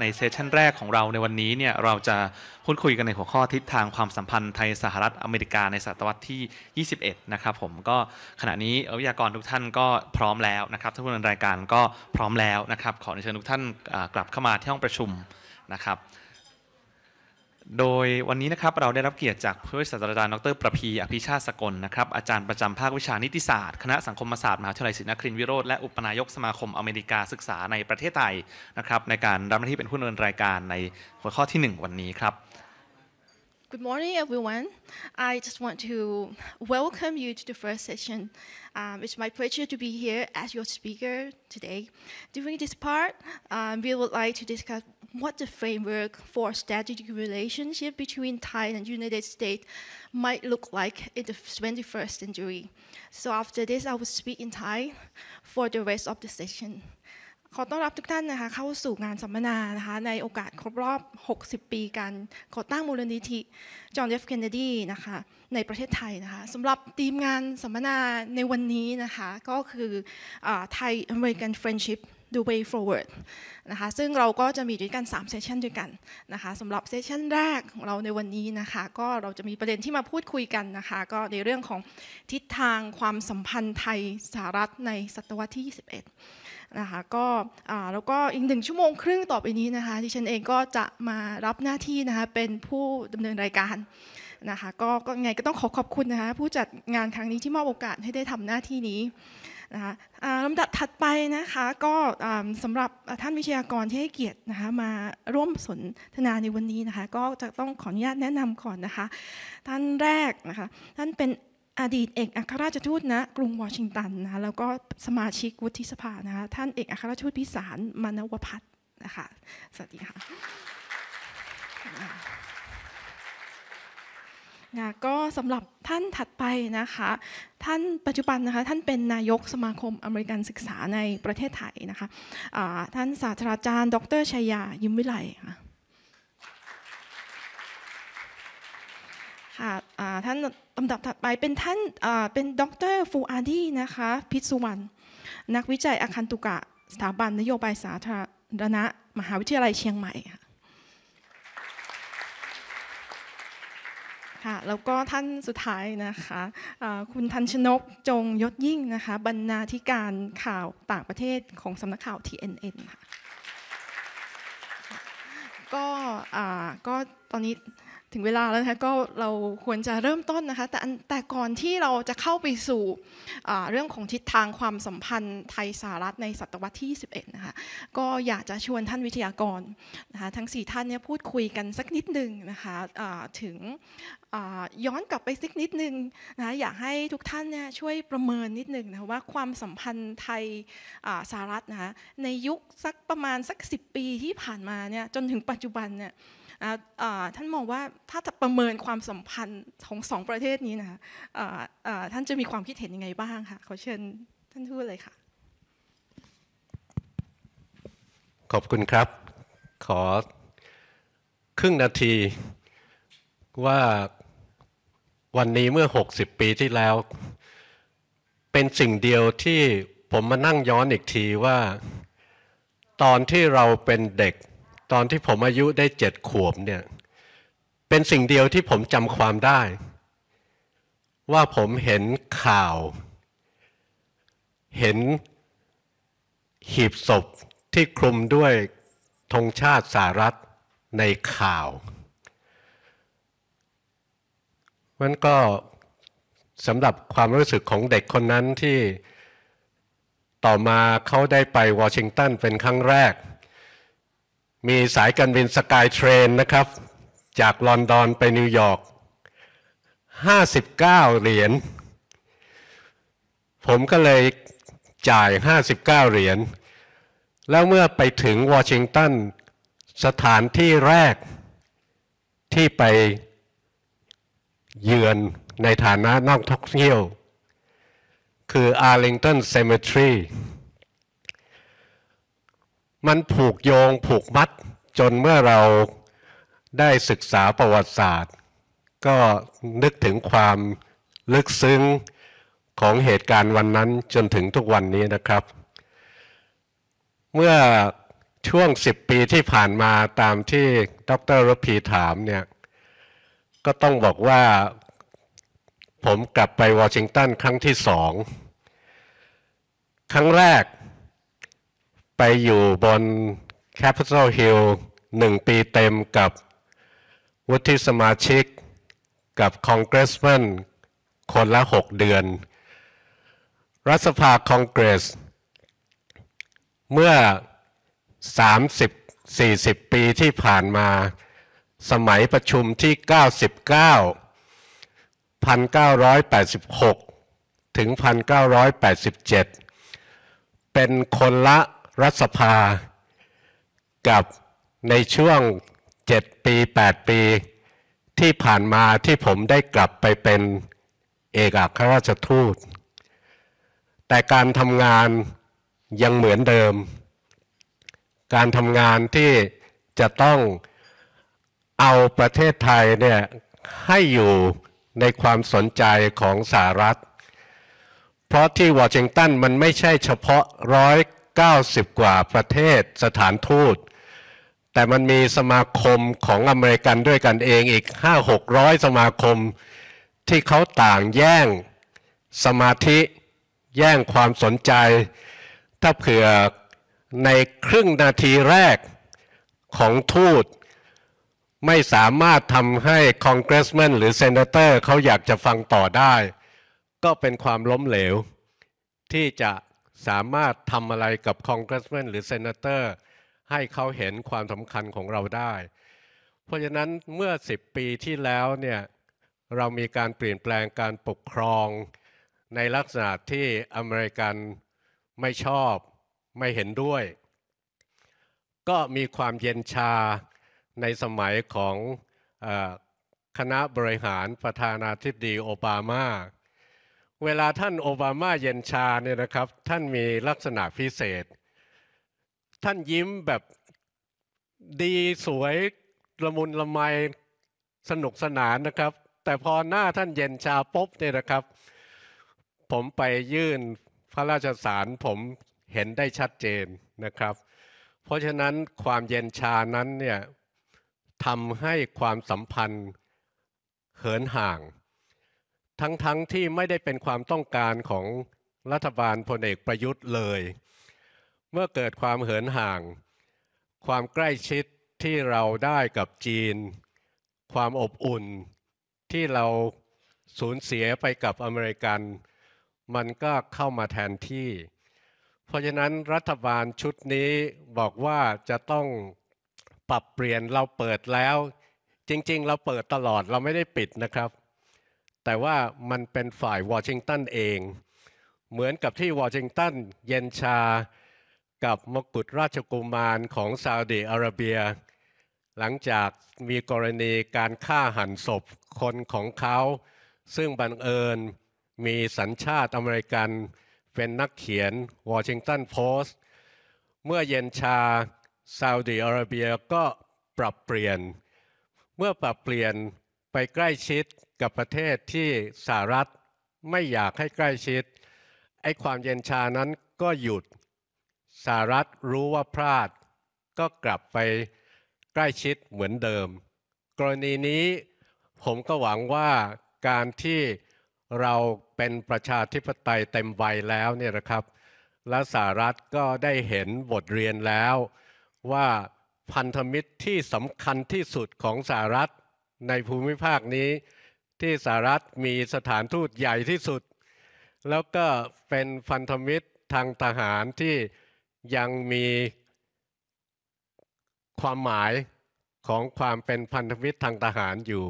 ในเซสชันแรกของเราในวันนี้เนี่ยเราจะพูดคุยกันในหัวข้อทิศทางความสัมพันธ์ไทย สหรัฐอเมริกา ในศตวรรษที่ 21 นะครับผมก็ขณะนี้วิทยากรทุกท่านก็พร้อมแล้วนะครับท่านผู้นำรายการก็พร้อมแล้วนะครับขอเชิญทุกท่านกลับเข้ามาที่ห้องประชุมนะครับโดยวันนี้นะครับเราได้รับเกียรติจากผู้ศาสตราจารย์ดรประพี อภิชาติสกลนะครับอาจารย์ประจำภาควิชานิติศาสตร์ คณะสังคมศาสตร์มหาวิทยาลัยศรีนครินทร์วิโรธและอุปนายกสมาคมอเมริกาศึกษาในประเทศไทยนะครับในการรับหน้าที่เป็นผู้ดำเนินรายการในหัวข้อที่ 1 วันนี้ครับ Good morning, everyone. I just want to welcome you to the first session. Um, it's my pleasure to be here as your speaker today. During this part, um, we would like to discuss what the framework for strategic relationship between Thailand and United States might look like in the 21st century. So after this, I will speak in Thai for the rest of the session. ขอต้อนรับทุกท่านนะคะเข้าสู่งานสัมมนานะคะในโอกาสครบรอบ 60 ปีการก่อตั้งมูลนิธิจอห์นเดฟเคนเนดีนะคะในประเทศไทยนะคะสำหรับทีมงานสัมมนาในวันนี้นะคะก็คือไทยอเมริกันเฟรนชิพ The ฟอร Forward นะคะซึ่งเราก็จะมีด้วยกัน3เซสชันด้วยกันนะคะสำหรับเซสชันแรกของเราในวันนี้นะคะก็เราจะมีประเด็นที่มาพูดคุยกันนะคะก็ในเรื่องของทิศทางความสัมพันธ์ไทยสหรัฐในศตวรรษที่ 21นะคะก็แล้วก็อีกหนึ่งชั่วโมงครึ่งต่อไปนี้นะคะที่ฉันเองก็จะมารับหน้าที่นะคะเป็นผู้ดำเนินรายการนะคะก็ไงก็ต้องขอขอบคุณนะคะผู้จัดงานครั้งนี้ที่มอบโอกาสให้ได้ทำหน้าที่นี้นะคะลำดับถัดไปนะคะก็สำหรับท่านวิทยากรที่ให้เกียรตินะคะมาร่วมสนทนาในวันนี้นะคะก็จะต้องขออนุญาตแนะนำก่อนนะคะท่านแรกนะคะท่านเป็นอดีตเอกอัครราชทูตนะกรุงวอชิงตันนะแล้วก็สมาชิกวุฒิสภานะคะท่านเอกอัครราชทูตพิสารมานวพัฒน์นะคะสวัสดีค่ะนะก็สำหรับท่านถัดไปนะคะท่านปัจจุบันนะคะท่านเป็นนายกสมาคมอเมริกันศึกษาในประเทศไทยนะคะะท่านศาสตราจารย์ ดรชัยยายิมวิไลค่ะท่านลำดับถัดไปเป็นท่านเป็นดรฟูอาดีนะคะพิสุวรรณนักวิจัยอาคันตุกะสถาบันนโยบายสาธารณะมหาวิทยาลัยเชียงใหม่ค่ะแล้วก็ท่านสุดท้ายนะคะคุณทันชนกจงยศยิ่งนะคะบรรณาธิการข่าวต่างประเทศของสำนักข่าว TNN ค่ะก็ก็ตอนนี้ถึงเวลาแล้วนะคะก็เราควรจะเริ่มต้นนะคะแต่แต่ก่อนที่เราจะเข้าไปสู่เรื่องของทิศทางความสัมพันธ์ไทยสหรัฐในศตวรรษที่ 21 นะคะก็อยากจะชวนท่านวิทยากรนะคะทั้ง4ท่านเนี่ยพูดคุยกันสักนิดหนึ่งนะคะถึงย้อนกลับไปสักนิดนึงนะะอยากให้ทุกท่านเนี่ยช่วยประเมินนิดนึงนะะว่าความสัมพันธ์ไทยสหรัฐนะในยุคสักประมาณสัก 10 ปีที่ผ่านมาเนี่ยจนถึงปัจจุบันเนี่ยท่านมองว่าถ้าจะประเมินความสัมพันธ์ของสองประเทศนี้นะท่านจะมีความคิดเห็นยังไงบ้างคะขอเชิญท่านทูตเลยค่ะขอบคุณครับขอครึ่งนาทีว่าวันนี้เมื่อ 60 ปีที่แล้ว เป็นสิ่งเดียวที่ผมมานั่งย้อนอีกทีว่าตอนที่เราเป็นเด็กตอนที่ผมอายุได้เจ็ดขวบเนี่ยเป็นสิ่งเดียวที่ผมจำความได้ ว่าผมเห็นข่าว เห็นหีบศพที่คลุมด้วยธงชาติสหรัฐในข่าวมันก็สำหรับความรู้สึกของเด็กคนนั้นที่ต่อมาเขาได้ไปวอชิงตันเป็นครั้งแรกมีสายการบินสกายเทรนนะครับจากลอนดอนไปนิวยอร์ก59เหรียญผมก็เลยจ่าย 59 เหรียญแล้วเมื่อไปถึงวอชิงตันสถานที่แรกที่ไปเยือนในฐานะนักท่องเที่ยว คืออาร์ลิงตันเซมิทรี มันผูกโยงผูกมัดจนเมื่อเราได้ศึกษาประวัติศาสตร์ ก็นึกถึงความลึกซึ้ง ของเหตุการณ์วันนั้นจนถึงทุกวันนี้นะครับ เมื่อช่วง 10 ปีที่ผ่านมาตามที่ดรรพีถามเนี่ย ก็ต้องบอกว่าผมกลับไปวอชิงตันครั้งที่สองครั้งแรกไปอยู่บน Capitol Hill หนึ่งปีเต็มกับ วุฒิสมาชิก กับคอนเกรสแมนคนละ 6 เดือน รัฐสภาคอนเกรส เมื่อ 30-40 ปีที่ผ่านมา สมัยประชุมที่ 99 1986 ถึง 1987 เป็นคนละรัฐสภากับในช่วง 7 ปี 8 ปี ที่ผ่านมาที่ผมได้กลับไปเป็นเอกอัครราชทูต แต่การทำงานยังเหมือนเดิม การทำงานที่จะต้องเอาประเทศไทยเนี่ยให้อยู่ในความสนใจของสหรัฐ เพราะที่วอชิงตัน มันไม่ใช่เฉพาะร้อยเก้าสิบกว่าประเทศสถานทูตแต่มันมีสมาคมของอเมริกันด้วยกันเองอีกห้าหกร้อยสมาคมที่เขาต่างแย่งสมาธิแย่งความสนใจ ถ้าเผื่อในครึ่งนาทีแรกของทูต ไม่สามารถทำให้คอนเกรสแมนหรือเซนเตอร์เขาอยากจะฟังต่อได้ ก็เป็นความล้มเหลว ที่จะสามารถทำอะไรกับคอนเกรสแมนหรือเซนเตอร์ให้เขาเห็นความสำคัญของเราได้ เพราะฉะนั้นเมื่อ 10 ปีที่แล้วเนี่ยเรามีการเปลี่ยนแปลงการปกครอง ในลักษณะที่อเมริกันไม่ชอบไม่เห็นด้วย ก็มีความเย็นชาในสมัยของคณะบริหารประธานาธิบดีโอบามาเวลาท่านโอบามาเย็นชาเนี่ยนะครับท่านมีลักษณะพิเศษท่านยิ้มแบบดีสวย ละมุนละไมสนุกสนานนะครับ แต่พอหน้าท่านเย็นชาปุ๊บเนี่ยนะครับ ผมไปยื่นพระราชสารผมเห็นได้ชัดเจนนะครับ เพราะฉะนั้นความเย็นชานั้นเนี่ยทำให้ความสัมพันธ์ เหินห่าง ทั้งๆทที่ไม่ได้เป็นความต้องการของรัฐบาลพลเอกประยุทธ์เลยมื่อเกิดความเหินห่าง ความใกล้ชิดที่เราได้กับจีน ความอบอุ่นที่เราสูญเสียไปกับอเมริกัน มันก็เข้ามาแทนที่ เพราะฉะนั้นรัฐบาลชุดนี้บอกว่าจะต้องปรับเปลี่ยนเราเปิดแล้ว จริงๆ เราเปิดตลอดเราไม่ได้ปิดนะครับ แต่ว่ามันเป็นฝ่ายวอชิงตันเองเหมือนกับที่วอชิงตันเย็นชากับมกุฎราชกุมารของซาอุดีอาระเบีย หลังจากมีกรณีการฆ่าหันศพคนของเขา ซึ่งบังเอิญมีสัญชาติอเมริกันเป็นนักเขียนวอชิงตันโพสต์เมื่อเย็นชาซาอุดีอาระเบียก็ปรับเปลี่ยน เมื่อปรับเปลี่ยนไปใกล้ชิดกับประเทศที่สหรัฐไม่อยากให้ใกล้ชิดไอ้ความเย็นชานั้นก็หยุดสหรัฐรู้ว่าพลาดก็กลับไปใกล้ชิดเหมือนเดิม กรณีนี้ผมก็หวังว่าการที่เราเป็นประชาธิปไตยเต็มวัยแล้วเนี่ยนะครับ และสหรัฐก็ได้เห็นบทเรียนแล้ว ว่า พันธมิตรที่สำคัญที่สุดของสหรัฐในภูมิภาคนี้ ที่สหรัฐมีสถานทูตใหญ่ที่สุด แล้วก็เป็นพันธมิตรทางทหารที่ยังมีความหมายของความเป็นพันธมิตรทางทหารอยู่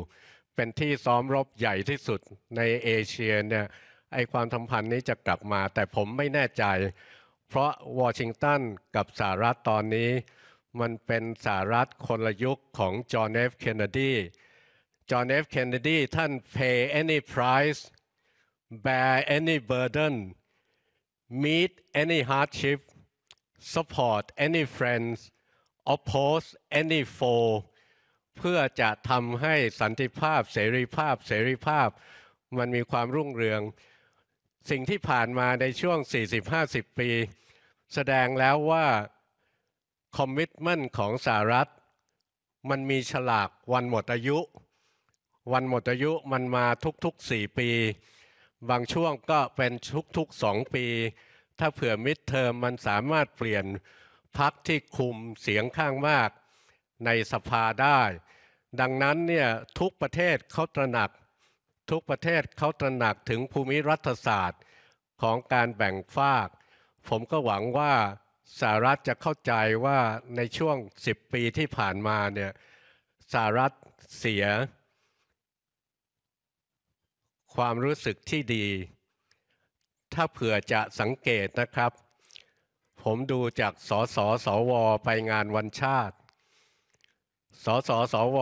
เป็นที่ซ้อมรบใหญ่ที่สุดในเอเชียเนี่ยไอความสัมพันธ์นี้จะกลับมา แต่ผมไม่แน่ใจ เพราะวอชิงตันกับสหรัฐตอนนี้มันเป็นสหรัฐคนละยุคของจอห์นเอฟเคนเนดีจอห์นเอฟเคนเนดีท่าน pay any price bear any burden meet any hardship support any friends oppose any foe เพื่อจะทำให้สันติภาพเสรีภาพ เสรีภาพ มันมีความรุ่งเรือง สิ่งที่ผ่านมาในช่วง 40-50 ปีแสดงแล้วว่าคอมมิชเมนต์ของสหรัฐ มันมีฉลากวันหมดอายุ วันหมดอายุมันมาทุกๆ 4 ปี บางช่วงก็เป็นทุกๆ2ปีถ้าเผื่อมิดเทอมมันสามารถเปลี่ยนพักที่คุมเสียงข้างมากในสภาได้ ดังนั้นเนี่ยทุกประเทศเขาตระหนัก ทุกประเทศเขาตระหนักถึงภูมิรัฐศาสตร์ของการแบ่งฝาก ผมก็หวังว่าสหรัฐจะเข้าใจว่าในช่วง 10 ปีที่ผ่านมาเนี่ยสหรัฐเสีย ความรู้สึกที่ดีถ้าเผื่อจะสังเกตนะครับ ผมดูจากสสสวไปงานวันชาติสสสว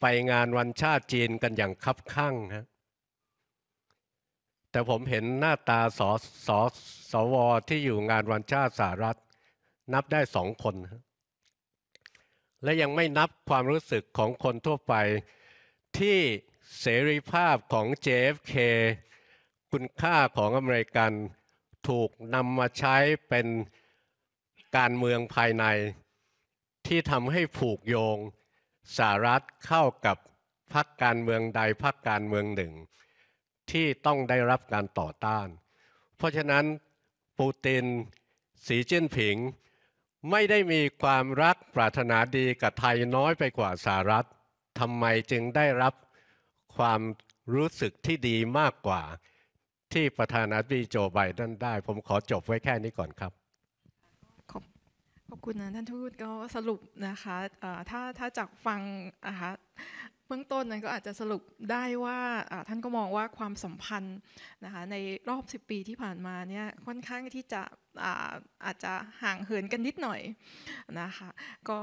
ไปงานวันชาติจีนกันอย่างคับข้างฮะแต่ผมเห็นหน้าตาสสสวที่อยู่งานวันชาติสหรัฐ นับได้สองคนและยังไม่นับความรู้สึกของคนทั่วไปที่เสรีภาพของ JFK คุณค่าของอเมริกัน ถูกนำมาใช้เป็นการเมืองภายในที่ทำให้ผูกโยงสหรัฐเข้ากับพรรคการเมืองใดพรรคการเมืองหนึ่ง ที่ต้องได้รับการต่อต้าน เพราะฉะนั้นปูตินสีเจิ้นผิง ไม่ได้มีความรักปรารถนาดีกับไทยน้อยไปกว่าสหรัฐทำไมจึงได้รับความรู้สึกที่ดีมากกว่าที่ประธานาธิบดีโจไบเดนได้ผมขอจบไว้แค่นี้ก่อนครับขอบคุณนะท่านทูตก็สรุปนะคะถ้าถ้าจากฟังนะคะบื้องต้นนั้นก็อาจจะสรุปได้ว่าท่านก็มองว่าความสัมพันธ์นะคะในรอบ 10 ปีที่ผ่านมาเนี่ยค่อนข้างที่จะอาจจะห่างเหินกันนิดหน่อยนะคะก็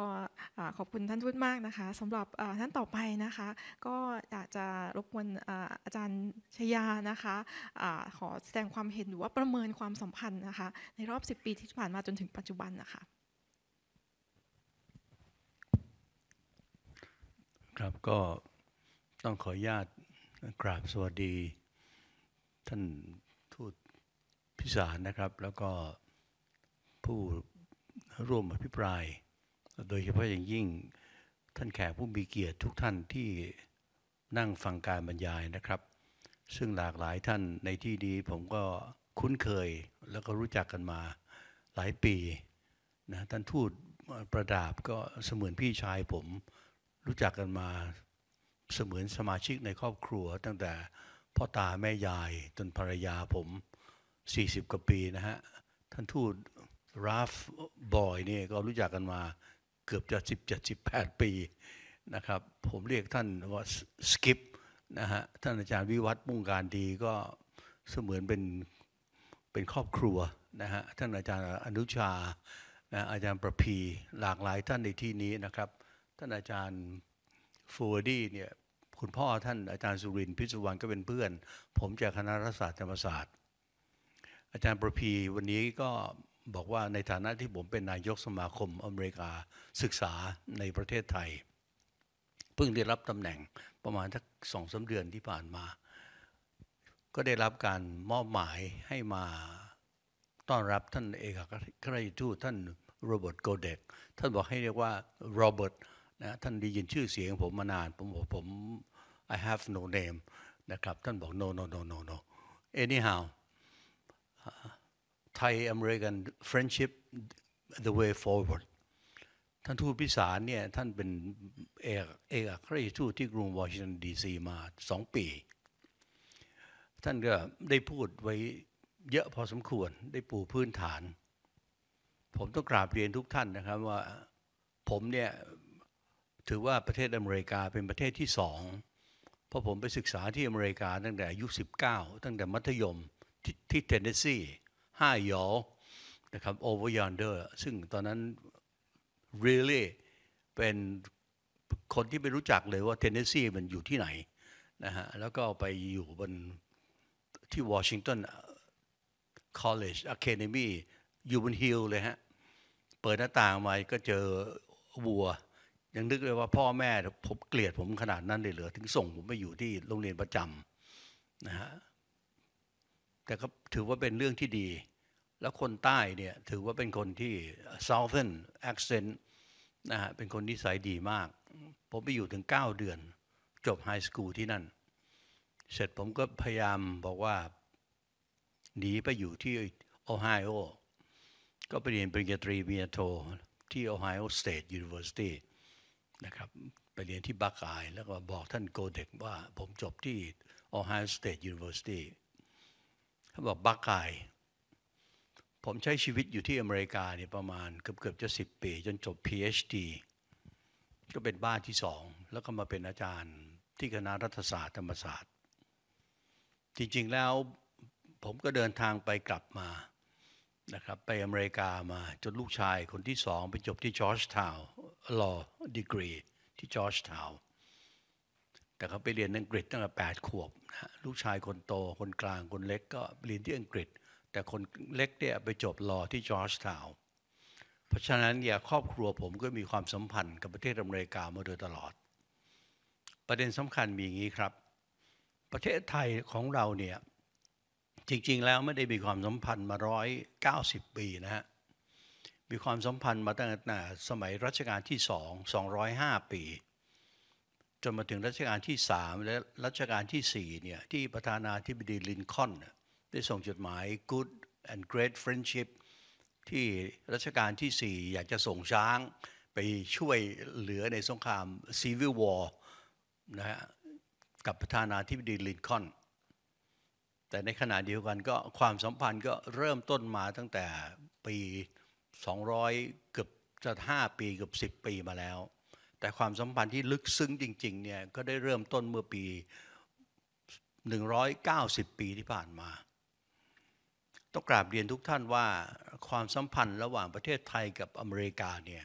ขอบคุณท่านทูตมากนะคะสำหรับท่านต่อไปนะคะก็อยากจะรบกวนอาจารย์ชยานะคะขอแสดงความเห็นหรือว่าประเมินความสัมพันธ์นะคะในรอบ 10 ปีที่ผ่านมาจนถึงปัจจุบันนะคะครับก็ต้องขออนุญาตกราบสวัสดี ท่านทูตพิสารนะครับ แล้วก็ผู้ร่วมอภิปราย โดยเฉพาะอย่างยิ่งท่านแขกผู้มีเกียรติทุกท่านที่นั่งฟังการบรรยายนะครับ ซึ่งหลากหลายท่านในที่ดีผมก็คุ้นเคยแล้วก็รู้จักกันมาหลายปีนะท่านทูตประดาบก็เสมือนพี่ชายผมรู้จักกันมาเสมือนสมาชิกในครอบครัว ตั้งแต่พ่อตาแม่ยายจนภรรยาผม 40กว่าปีนะฮะท่านทูตราฟบอยนี่ก็รู้จักกันมาเกือบจะ17 18ปีนะครับ ผมเรียกท่านว่าสกิปนะฮะท่านอาจารย์วิวัฒน์มุ่งการดีก็เสมือนเป็นเป็นครอบครัวนะฮะท่านอาจารย์อนุชานะอาจารย์ประพีหลากหลายท่านในที่นี้นะครับท่านอาจารย์ฟูดี้เนี่ย คุณพ่อท่านอาจารย์สุรินทร์พิศวรรณก็เป็นเพื่อน ผมจากคณะรัฐศาสตร์ธรรมศาสตร์ อาจารย์ประพีวันนี้ก็บอกว่าในฐานะที่ผมเป็นนายกสมาคมอเมริกาศึกษาในประเทศไทย เพิ่งได้รับตำแหน่งประมาณทักสองสาเดือนที่ผ่านมา ก็ได้รับการมอบหมายให้มาต้อนรับท่านเอกอัครราชทูตท่านโรเบิร์ตโกเดกท่านบอกให้เรียกว่าโรเบิร์ตนะท่านได้ยินชื่อเสียงผมมานาน ผมบอกผม I have no name นะครับ ท่านบอก no no no no no anyhow Thai American friendship the way forward ท่านทูตพิสารเนี่ย ท่านเป็นเอก เอกครชทูตที่กรุงวอชิงตันดีซีมาสองปี ท่านก็ได้พูดไว้เยอะพอสมควร ได้ปูพื้นฐาน ผมต้องกราบเรียนทุกท่านนะครับว่าผมเนี่ยถือว่าประเทศอเมริกาเป็นประเทศที่สองเพราะผมไปศึกษาที่อเมริกาตั้งแต่อายุ19ตั้งแต่มัธยมที่เทนเนสซีห้ายอ นะครับโอเวอร์ยอนเดอร์ซึ่งตอนนั้น really เป็นคนที่ไม่รู้จักเลยว่าเทนเนสซีมันอยู่ที่ไหนนะฮะแล้วก็ไปอยู่บนที่วอชิงตัน College Academy อยู่บนฮิลเลยฮะเปิดหน้าต่างมาก็เจอวัวยังนึกเลยว่าพ่อแม่ ผมเกลียดผมขนาดนั้นเลยเหลือ ถึงส่งผมไปอยู่ที่โรงเรียนประจำนะฮะแต่ก็ถือว่าเป็นเรื่องที่ดี แล้วคนใต้เนี่ยถือว่าเป็นคนที่ southern accent นะฮะเป็นคนนิสัยดีมาก ผมไปอยู่ถึง 9 เดือน จบไฮสคูลที่นั่น เสร็จผมก็พยายามบอกว่าหนีไปอยู่ที่โอไฮโอก็ไปเรียนปริญญาตรีปริญญาโทที่โอไฮโอสเตทยูนิเวอร์ซิตี้นะครับไปเรียนที่บากายแล้วก็บอกท่านโกเด็กว่าผมจบที่ Ohio State University เขาบอกบากาย ผมใช้ชีวิตอยู่ที่อเมริกาเนี่ยประมาณเกือบเกือบจะสิบปีจนจบ PhD ก็เป็นบ้านที่สองแล้วก็มาเป็นอาจารย์ที่คณะรัฐศาสตร์ธรรมศาสตร์ จริงๆแล้วผมก็เดินทางไปกลับมานะครับไปอเมริกามาจนลูกชายคนที่สองไปจบที่จอร์จทาว law degree ที่จอร์จทาว w ์แต่เขาไปเรียนอังกฤษตั้งแต่แปดขวบนะลูกชายคนโต คนกลางคนเล็กก็เรียนที่อังกฤษ แต่คนเล็กเนี่ยไปจบรอที่จอร์จทาวน์เพราะฉะนั้นเนี่ยครอบครัวผมก็มีความสัมพันธ์กับประเทศอเมริกามาโดยตลอด ประเด็นสำคัญมีอย่างนี้ครับ ประเทศไทยของเราเนี่ยจริง ๆแล้วไม่ได้มีความสัมพันธ์มา 190 ปีนะฮะมีความสัมพันธ์มาตั้งแต่สมัยรัชกาลที่สอง205 ปี จนมาถึงรัชกาลที่สามและรัชกาลที่สี่เนี่ยที่ประธานาธิบดีลินคอนได้ส่งจดหมาย Good and Great Friendship ที่รัชกาลที่สี่อยากจะส่งช้างไปช่วยเหลือในสงคราม Civil War นะฮะกับประธานาธิบดีลินคอน แต่ในขณะเดียวกันก็ความสัมพันธ์ก็เริ่มต้นมาตั้งแต่ปี200เกือบจะ5ปีเกือบ10 ปีมาแล้ว แต่ความสัมพันธ์ที่ลึกซึ้งจริงๆเนี่ยก็ได้เริ่มต้นเมื่อปี 190 ปีที่ผ่านมาต้องกราบเรียนทุกท่านว่าความสัมพันธ์ระหว่างประเทศไทยกับอเมริกาเนี่ย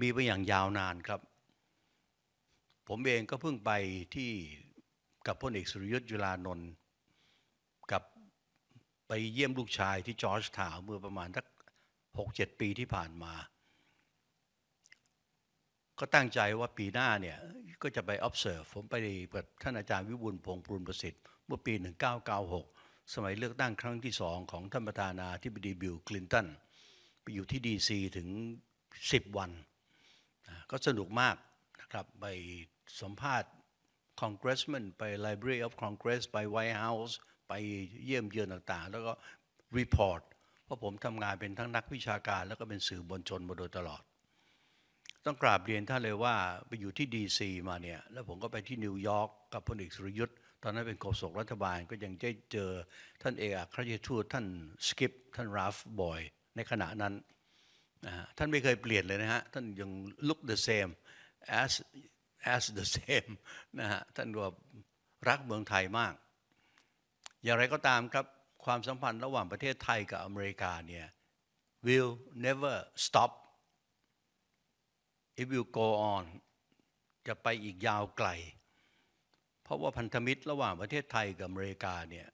มีไปอย่างยาวนานครับ ผมเองก็เพิ่งไปที่กับพลเอกสุริยุทธ์จุลานนท์กับไปเยี่ยมลูกชายที่จอร์จทาวเมื่อประมาณสักหกเจ็ดปีที่ผ่านมา ก็ตั้งใจว่าปีหน้าเนี่ยก็จะไป observe ผมไปกับท่านอาจารย์วิบูลพงษ์ปรุณประสิทธิ์เมื่อปี 1996 สมัยเลือกตั้งครั้งที่สองของท่านประธานาธิบดีบิลคลินตันไปอยู่ที่ดีซีถึง 10 วันก็สนุกมากนะครับไปสัมภาษณ์ Congressman ไป Library of Congress ไป White House ไปเยี่ยมเยือนต่างๆ แล้วก็ report พราะผมทำงานเป็นทั้งนักวิชาการ แล้วก็เป็นสื่อบนชนมาโดยตลอด ต้องกราบเรียนท่านเลยว่าไปอยู่ที่ดีซีมาเนี่ยแล้วผมก็ไปที่นิวยอร์กกับพลเอกสุรยุทธ์ตอนนั้นเป็นโฆษกรัฐบาลก็ยังได้เจอท่านเอกอัครราชทูตท่านสกิปท่านราฟบอย ในขณะนั้นท่านไม่เคยเปลี่ยนเลยนะฮะท่านยัง look the same as as the same นะฮะท่านว่ารักเมืองไทยมาก อย่างไรก็ตามครับความสัมพันธ์ระหว่างประเทศไทยกับอเมริกาเนี่ย will never stop it will go on จะไปอีกยาวไกล เพราะว่าพันธมิตรระหว่างประเทศไทยกับอเมริกาเนี่ย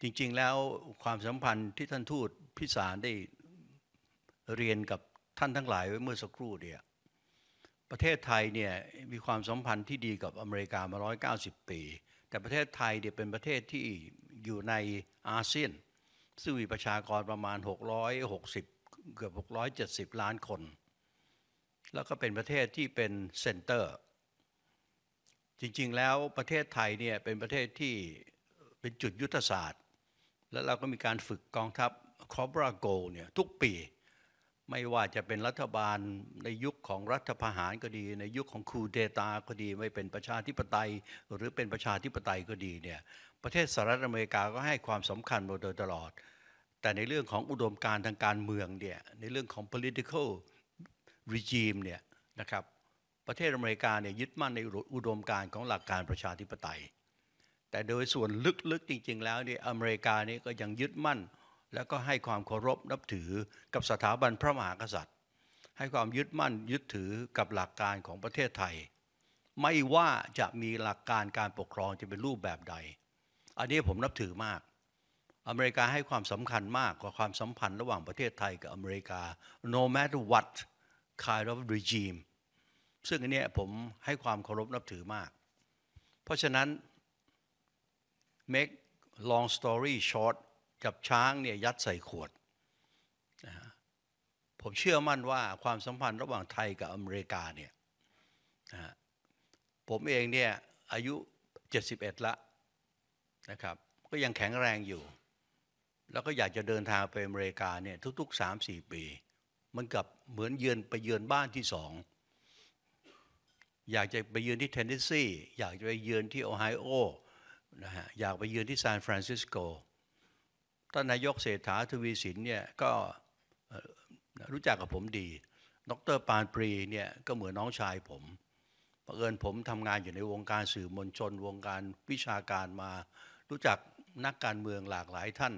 จริง ๆแล้วความสัมพันธ์ที่ท่านทูตพิสารได้เรียนกับท่านทั้งหลายไว้เมื่อสักครู่เนี่ยประเทศไทยเนี่ยมีความสัมพันธ์ที่ดีกับอเมริกามา 190 ปีแต่ประเทศไทยเนี่ยเป็นประเทศที่อยู่ในอาเซียนซึ่งมีประชากรประมาณ660 เกือบ670 ล้านคน แล้วก็เป็นประเทศที่เป็นเซ็นเตอร์ จริงๆ แล้วประเทศไทยเนี่ยเป็นประเทศที่เป็นจุดยุทธศาสตร์ แล้วเราก็มีการฝึกกองทัพคอบราโกเนี่ยทุกปีไม่ว่าจะเป็นรัฐบาลในยุคของรัฐประหารก็ดี ในยุคของคูเดตาก็ดีไม่เป็นประชาธิปไตยหรือเป็นประชาธิปไตยก็ดีเนี่ยประเทศสหรัฐอเมริกาก็ให้ความสำคัญมาโดยตลอด แต่ในเรื่องของอุดมการทางการเมืองเนี่ยในเรื่องของ political regime เนี่ยนะครับประเทศอเมริกาเนี่ยยึดมั่นในอุดมการของหลักการประชาธิปไตย แต่โดยส่วนลึกๆจริง ๆ แล้วเนี่ยอเมริกานี่ก็ยังยึดมั่นแล้วก็ให้ความเคารพนับถือกับสถาบันพระมหากษัตริย์ ให้ความยึดมั่นยึดถือกับหลักการของประเทศไทย ไม่ว่าจะมีหลักการการปกครองจะเป็นรูปแบบใดอันนี้ผมนับถือมาก อเมริกาให้ความสำคัญมากกว่าความสัมพันธ์ระหว่างประเทศไทยกับอเมริกา no matter what kind of regime ซึ่งอันนี้ผมให้ความเคารพนับถือมาก เพราะฉะนั้น make long story short กับช้างเนี่ยยัดใส่ขวดนะผมเชื่อมั่นว่าความสัมพันธ์ระหว่างไทยกับอเมริกาเนี่ยนะผมเองเนี่ยอายุ 71ละนะครับก็ยังแข็งแรงอยู่ แล้วก็อยากจะเดินทางไปอเมริกาเนี่ยทุก ๆ 3-4 ปี มันกับเหมือนเยือนไปเยือนบ้านที่สองอยากจะไปเยือนที่เทนเนสซีอยากจะไปเยือนที่โอไฮโอนะฮะอยากไปเยือนที่ซานฟรานซิสโกท่านนายกเศรษฐาทวีสินเนี่ยก็รู้จักกับผมดี ดรปานปรีเนี่ยก็เหมือนน้องชายผมบังเอิญผมทำงานอยู่ในวงการสื่อมวลชนวงการวิชาการมา รู้จักนักการเมืองหลากหลายท่าน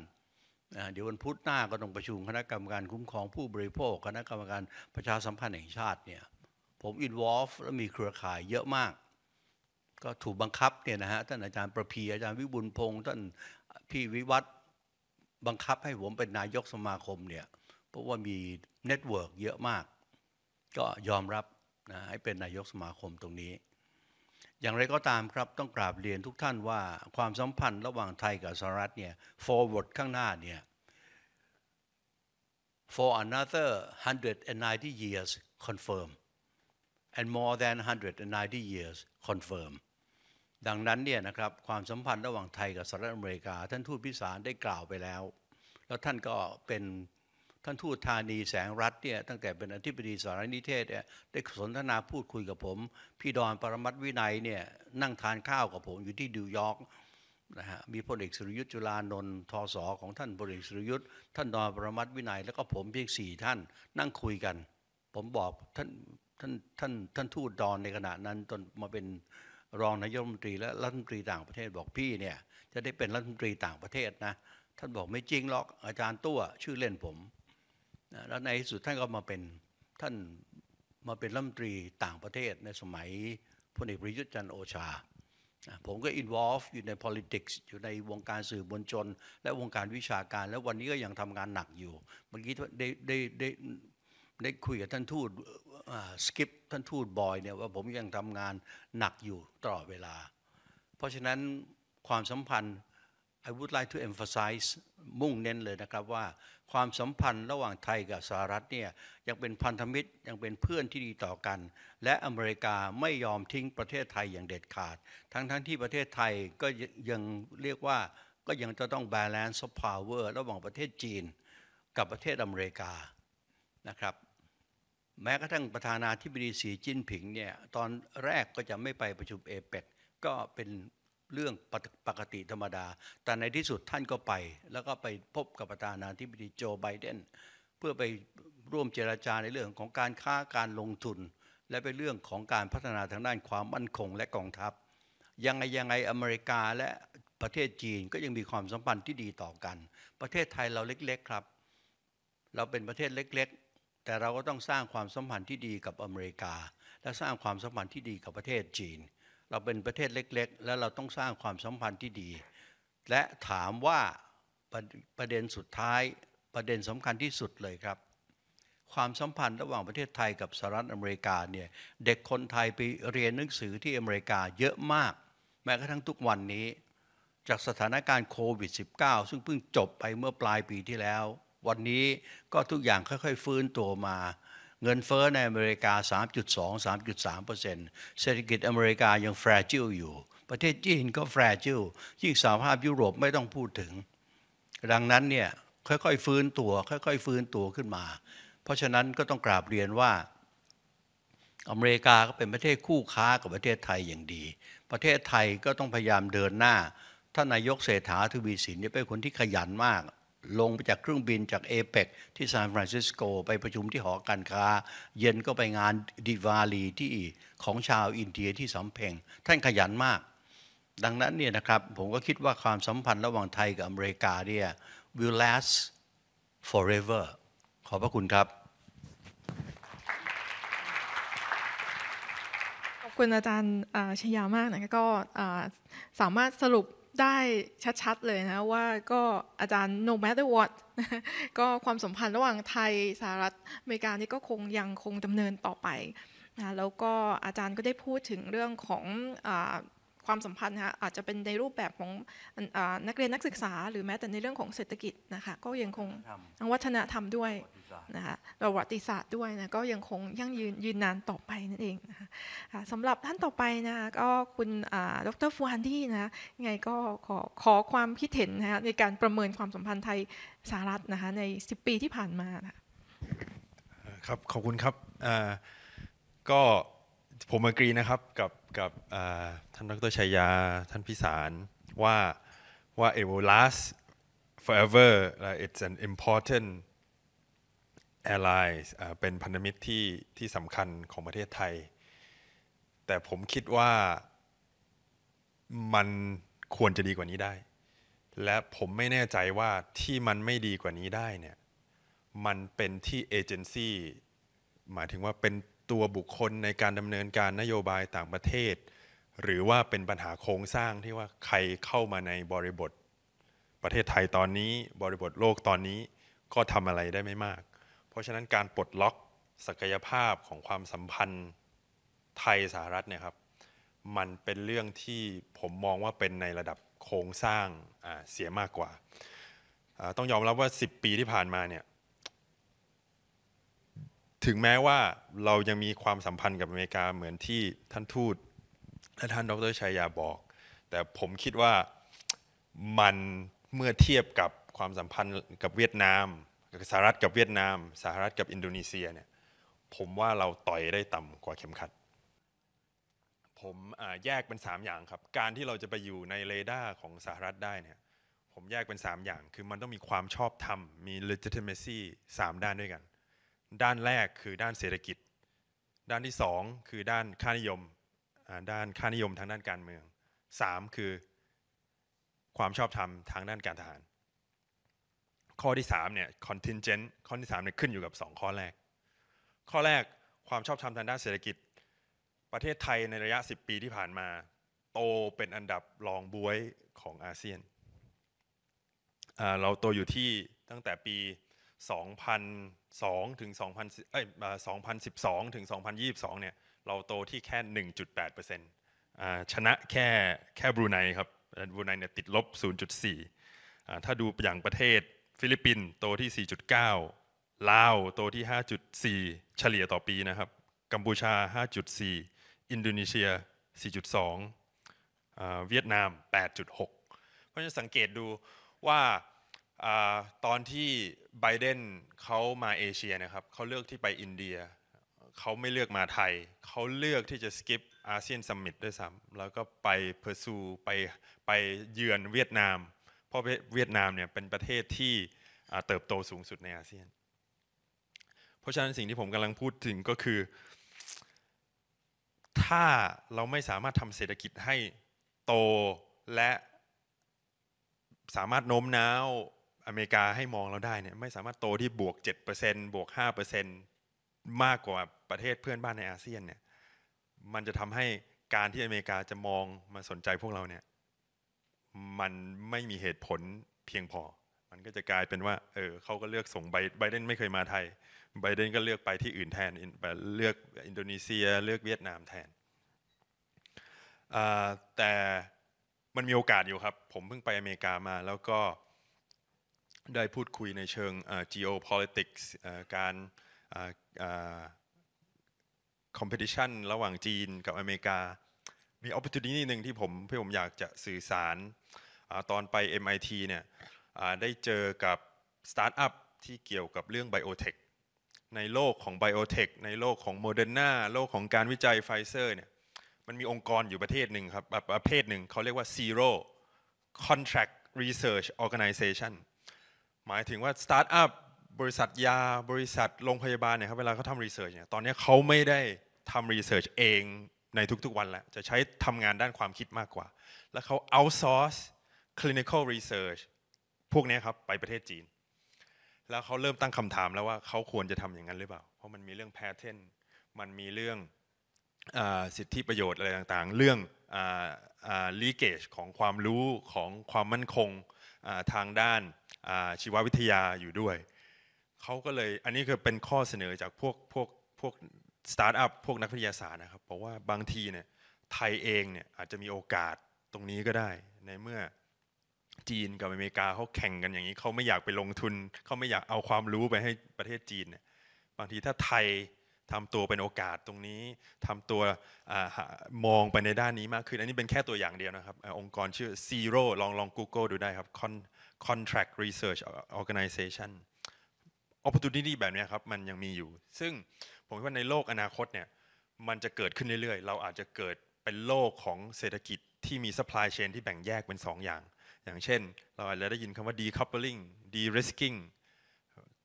เดี๋ยววันพุธหน้าก็ต้องประชุมคณะกรรมการคุ้มครองผู้บริโภค คณะกรรมการประชาสัมพันธ์แห่งชาติเนี่ย ผมอินวอล์ฟและมีเครือข่ายเยอะมาก ก็ถูกบังคับเนี่ยนะฮะท่านอาจารย์ประพีอาจารย์วิบุญพงศ์ท่านพี่วิวัฒบังคับให้ผมเป็นนายกสมาคมเนี่ยเพราะว่ามีเน็ตเวิร์กเยอะมาก ก็ยอมรับนะให้เป็นนายกสมาคมตรงนี้ อย่างไรก็ตามครับต้องกราบเรียนทุกท่านว่า ความสัมพันธ์ระหว่างไทยกับสหรัฐเนี่ย forward ข้างหน้าเนี่ย for another 190 years confirm and more than 190 years confirm ดังนั้นเนี่ยนะครับความสัมพันธ์ระหว่างไทยกับสหรัฐอเมริกา ท่านทูตพิสารได้กล่าวไปแล้ว แล้วท่านก็เป็นท่านทูตธานีแสงรัฐเนี่ยตั้งแต่เป็นอธิบดีสารนิเทศเนี่ยได้สนทนาพูดคุยกับผม พี่ดอนปรมัตวินัยเนี่ยนั่งทานข้าวกับผมอยู่ที่ดิวยอร์กนะฮะมีพลเอกสุรยุทธ์จุลานนท์ทศของท่านพลเอกสุรยุทธ์ท่านดอนปรมัตวินัย แล้วก็ผมเพียงสี่ท่านนั่งคุยกัน ผมบอกท่านท่านท่านท่านทูตดอนในขณะนั้นจนมาเป็นรองนายกรัฐมนตรีและรัฐมนตรีต่างประเทศบอกพี่เนี่ยจะได้เป็นรัฐมนตรีต่างประเทศนะท่านบอกไม่จริงหรอกอาจารย์ตั้วชื่อเล่นผมแล้วในที่สุดท่านก็มาเป็นท่านมาเป็นรัฐมนตรีต่างประเทศในสมัยพลเอกประยุทธ์จันโอชาผมก็ involve อยู่ใน politics อยู่ในวงการสื่อมวลชน และวงการวิชาการ และวันนี้ก็ยังทำงานหนักอยู่เมื่อกี้ได้ได้ได้ได้คุยกับท่านทูตสกิปท่านทูตบอยเนี่ยว่าผมยังทำงานหนักอยู่ตลอดเวลา เพราะฉะนั้นความสัมพันธ์ I would like to emphasize มุ่งเน้นเลยนะครับว่าความสัมพันธ์ระหว่างไทยกับสหรัฐเนี่ยยังเป็นพันธมิตรยังเป็นเพื่อนที่ดีต่อกัน และอเมริกาไม่ยอมทิ้งประเทศไทยอย่างเด็ดขาดทั้งๆทที่ประเทศไทยก็ยังเรียกว่าก็ยังจะต้อง balance of power ระหว่างประเทศจีน กับประเทศอเมริกานะครับแม้กระทั่งประธานาธิบดีสีจิ้นผิงเนี่ยตอนแรกก็จะไม่ไปประชุมเอเปกก็เป็นเรื่องปกติธรรมดา แต่ในที่สุดท่านก็ไป แล้วก็ไปพบกับประธานาธิบดีโจไบเดนเพื่อไปร่วมเจราจาในเรื่องของการค้าการลงทุน และเป็นเรื่องของการพัฒนาทางด้านความมั่นคงและกองทัพ ยังไงยังไงอเมริกาและประเทศจีนก็ยังมีความสัมพันธ์ที่ดีต่อกัน ประเทศไทยเราเล็กๆครับ เราเป็นประเทศเล็กแต่เราก็ต้องสร้างความสัมพันธ์ที่ดีกับอเมริกา และสร้างความสัมพันธ์ที่ดีกับประเทศจีน เราเป็นประเทศเล็ก ๆ และเราต้องสร้างความสัมพันธ์ที่ดี และถามว่าประประเด็นสุดท้ายประเด็นสำคัญที่สุดเลยครับ ความสัมพันธ์ระหว่างประเทศไทยกับสหรัฐอเมริกาเนี่ยเด็กคนไทยไปเรียนหนังสือที่อเมริกาเยอะมาก แม้กระทั่งทุกวันนี้ จากสถานการณ์โควิด -19 ซึ่งเพิ่งจบไปเมื่อปลายปีที่แล้ววันนี้ก็ทุกอย่างค่อยๆ ฟื้นตัวมา เงินเฟ้อในอเมริกา 3.2-3.3%เศรษฐกิจอเมริกายังแฟร์จิลอยู่ ประเทศจีนก็แฟร์จิลยิ่งสหภาพยุโรปไม่ต้องพูดถึงดังนั้นเนี่ยค่อยๆฟื้นตัว ค่อย ๆ ฟื้นตัวขึ้นมา เพราะฉะนั้นก็ต้องกราบเรียนว่า อเมริกาก็เป็นประเทศคู่ค้ากับประเทศไทยอย่างดี ประเทศไทยก็ต้องพยายามเดินหน้าท่านนายกเศรษฐาทวีสินเนี่ยเป็นคนที่ขยันมากลงไปจากเครื่องบินจากเอเปกที่ซานฟรานซิสโกไปประชุมที่หอการค้า เย็นก็ไปงานดิวาลีที่ของชาวอินเดียที่สำเพ็งท่านขยันมาก ดังนั้นเนี่ยนะครับผมก็คิดว่าความสัมพันธ์ระหว่างไทยกับอเมริกาเนี่ย will last forever ขอบพระคุณครับขอบคุณอาจารย์ชยามากนะะก็สามารถสรุปได้ชัดๆ เลยนะว่าก็อาจารย์ no matter what ก็ความสัมพันธ์ระหว่างไทย สหรัฐอเมริกานี่ก็คงยังคงดำเนินต่อไปนะแล้วก็อาจารย์ก็ได้พูดถึงเรื่องของความสัมพันธ์นะคะอาจจะเป็นในรูปแบบของนักเรียนนักศึกษา หรือแม้แต่ในเรื่องของเศรษฐกิจนะคะก็ยังคงทางวัฒนธรรมด้วยนะคะประวัติศาสตร์ด้วยนะก็ยังคงยั่งยืนยืนนานต่อไปนั่นเองนะคะสำหรับท่านต่อไปนะก็คุณดรฟูฮันดี้นะยังไงก็ขอขอความคิดเห็นนะคะในการประเมินความสัมพันธ์ไทยสหรัฐนะคะใน10ปีที่ผ่านมาะครับขอบคุณครับก็ผมอกรีนะครับกับกับท่านดรชัยยา ท่านพิสารว่าว่า it will last forever it's an important a l l y เป็นพันธมิตรที่ที่สำคัญของประเทศไทย แต่ผมคิดว่ามันควรจะดีกว่านี้ได้ และผมไม่แน่ใจว่าที่มันไม่ดีกว่านี้ได้เนี่ยมันเป็นที่เอเจนซี่หมายถึงว่าเป็นตัวบุคคลในการดำเนินการนโยบายต่างประเทศ หรือว่าเป็นปัญหาโครงสร้างที่ว่าใครเข้ามาในบริบทประเทศไทยตอนนี้บริบทโลกตอนนี้ก็ทำอะไรได้ไม่มาก เพราะฉะนั้นการปลดล็อกศักยภาพของความสัมพันธ์ไทยสหรัฐเนี่ยครับมันเป็นเรื่องที่ผมมองว่าเป็นในระดับโครงสร้างเสียมากกว่าต้องยอมรับว่า 10 ปีที่ผ่านมาเนี่ยถึงแม้ว่าเรายังมีความสัมพันธ์กับอเมริกาเหมือนที่ท่านทูตและท่านดรชัยยาบอก แต่ผมคิดว่ามันเมื่อเทียบกับความสัมพันธ์กับเวียดนามกับสหรัฐกับเวียดนาม สหรัฐกับอินโดนีเซียเนี่ยผมว่าเราต่อยได้ต่ำกว่าเข็มขัด ผมแยกเป็น 3 อย่างครับการที่เราจะไปอยู่ในเรดาร์ของสหรัฐได้เนี่ยผมแยกเป็น 3 อย่างคือมันต้องมีความชอบธรรมมี legitimacy 3 ด้านด้วยกันด้านแรกคือด้านเศรษฐกิจ ด้านที่ 2 คือด้านค่านิยมด้านค่านิยมทางด้านการเมือง 3 คือความชอบธรรมทางด้านการทหารข้อที่3เนี่ย contingent ข้อที่3เนี่ยขึ้นอยู่กับ 2 ข้อแรก ข้อแรกความชอบธรรมทางด้านเศรษฐกิจ ประเทศไทยในระยะ 10 ปีที่ผ่านมาโตเป็นอันดับรองบวยของอาเซียนเราโตอยู่ที่ตั้งแต่ปี2002 ถึง2000เอ้ย 2012 ถึง 2022 เนี่ย เราโตที่แค่ 1.8%ชนะแค่แค่บรูไนครับบรูไนเนี่ยติดลบ 0.4 ถ้าดูอย่างประเทศ ฟิลิปปินส์โตที่ 4.9ลาวโตที่ 5.4 เฉลี่ยต่อปีนะครับ กัมพูชา 5.4 อินโดนีเซีย 4.2 เวียดนาม 8.6 เพราะฉะนั้นสังเกตดูว่าตอนที่ไบเดนเขามาเอเชียนะครับเขาเลือกที่ไปอินเดียเขาไม่เลือกมาไทยเขาเลือกที่จะสกิปอาเซียนสมมิตด้วยซ้ำแล้วก็ไปเพอร์ซูไปไปเยือนเวียดนามเพราะเวียดนามเนี่ยเป็นประเทศที่เติบโตสูงสุดในอาเซียน เพราะฉะนั้นสิ่งที่ผมกำลังพูดถึงก็คือ ถ้าเราไม่สามารถทำเศรษฐกิจให้โตและสามารถโน้มน้าวอเมริกาให้มองเราได้เนี่ยไม่สามารถโตที่บวก7%บวก5%มากกว่าประเทศเพื่อนบ้านในอาเซียนเนี่ยมันจะทำให้การที่อเมริกาจะมองมาสนใจพวกเราเนี่ย มันไม่มีเหตุผลเพียงพอ มันก็จะกลายเป็นว่าเออเขาก็เลือกส่งไบเดนไม่เคยมาไทยไบเดนก็เลือกไปที่อื่นแทนเลือกอินโดนีเซียเลือกเวียดนามแทนแต่มันมีโอกาสอยู่ครับ ผมเพิ่งไปอเมริกามาแล้วก็ได้พูดคุยในเชิง geopolitics การ competition ระหว่างจีนกับอเมริกา มี opportunity หนึ่งที่ผมพี่ผมอยากจะสื่อสารตอนไป MIT เนี่ยได้เจอกับสตาร์ทอัพที่เกี่ยวกับเรื่องไบโอเทคในโลกของไบโอเทคในโลกของโมเดอร์นาโลกของการวิจัยไฟเซอร์เนี่ยมันมีองค์กรอยู่ประเทศหนึ่งครับประเภทหนึ่งเขาเรียกว่า Zero Contract Research Organization หมายถึงว่าสตาร์ทอัพบริษัทยาบริษัทโรงพยาบาลเนี่ยครับเวลาเขาทำรีเสิร์ชเนี่ยตอนนี้เขาไม่ได้ทำรีเสิร์ชเองในทุกๆวันแล้วจะใช้ทำงานด้านความคิดมากกว่า แล้วเขาเอาซอร์สคลินิคอลรีเสิร์ชพวกนี้ครับไปประเทศจีน แล้วเขาเริ่มตั้งคำถามแล้วว่าเขาควรจะทำอย่างนั้นหรือเปล่า เพราะมันมีเรื่องแพทเทนมันมีเรื่องสิทธิประโยชน์อะไรต่างๆ เรื่องลีเกจของความรู้ของความมั่นคงทางด้านชีววิทยาอยู่ด้วยเขาก็เลยอันนี้คือเป็นข้อเสนอจากพวกพวกพวกสตาร์ทอัพพวกนักวิทยาศาสตร์นะครับ เพราะว่าบางทีเนี่ยไทยเองเนี่ยอาจจะมีโอกาสตรงนี้ก็ได้ ในเมื่อจีนกับอเมริกาเขาแข่งกันอย่างนี้เขาไม่อยากไปลงทุนเขาไม่อยากเอาความรู้ไปให้ประเทศจีนเนี่ยบางทีถ้าไทยทำตัวเป็นโอกาสตรงนี้ทำตัวมองไปในด้านนี้มากขึ้นอันนี้เป็นแค่ตัวอย่างเดียวนะครับองค์กรชื่อ Zero ลองลอง Google ดูได้ครับ Contract Research Organization opportunity แบบนี้ครับมันยังมีอยู่ซึ่งผมคิดว่าในโลกอนาคตเนี่ยมันจะเกิดขึ้นเรื่อยๆ เราอาจจะเกิดเป็นโลกของเศรษฐกิจที่มี supply chain ที่แบ่งแยกเป็น 2 อย่าง อย่างเช่น เราอาจจะได้ยินคำว่า decoupling de-risking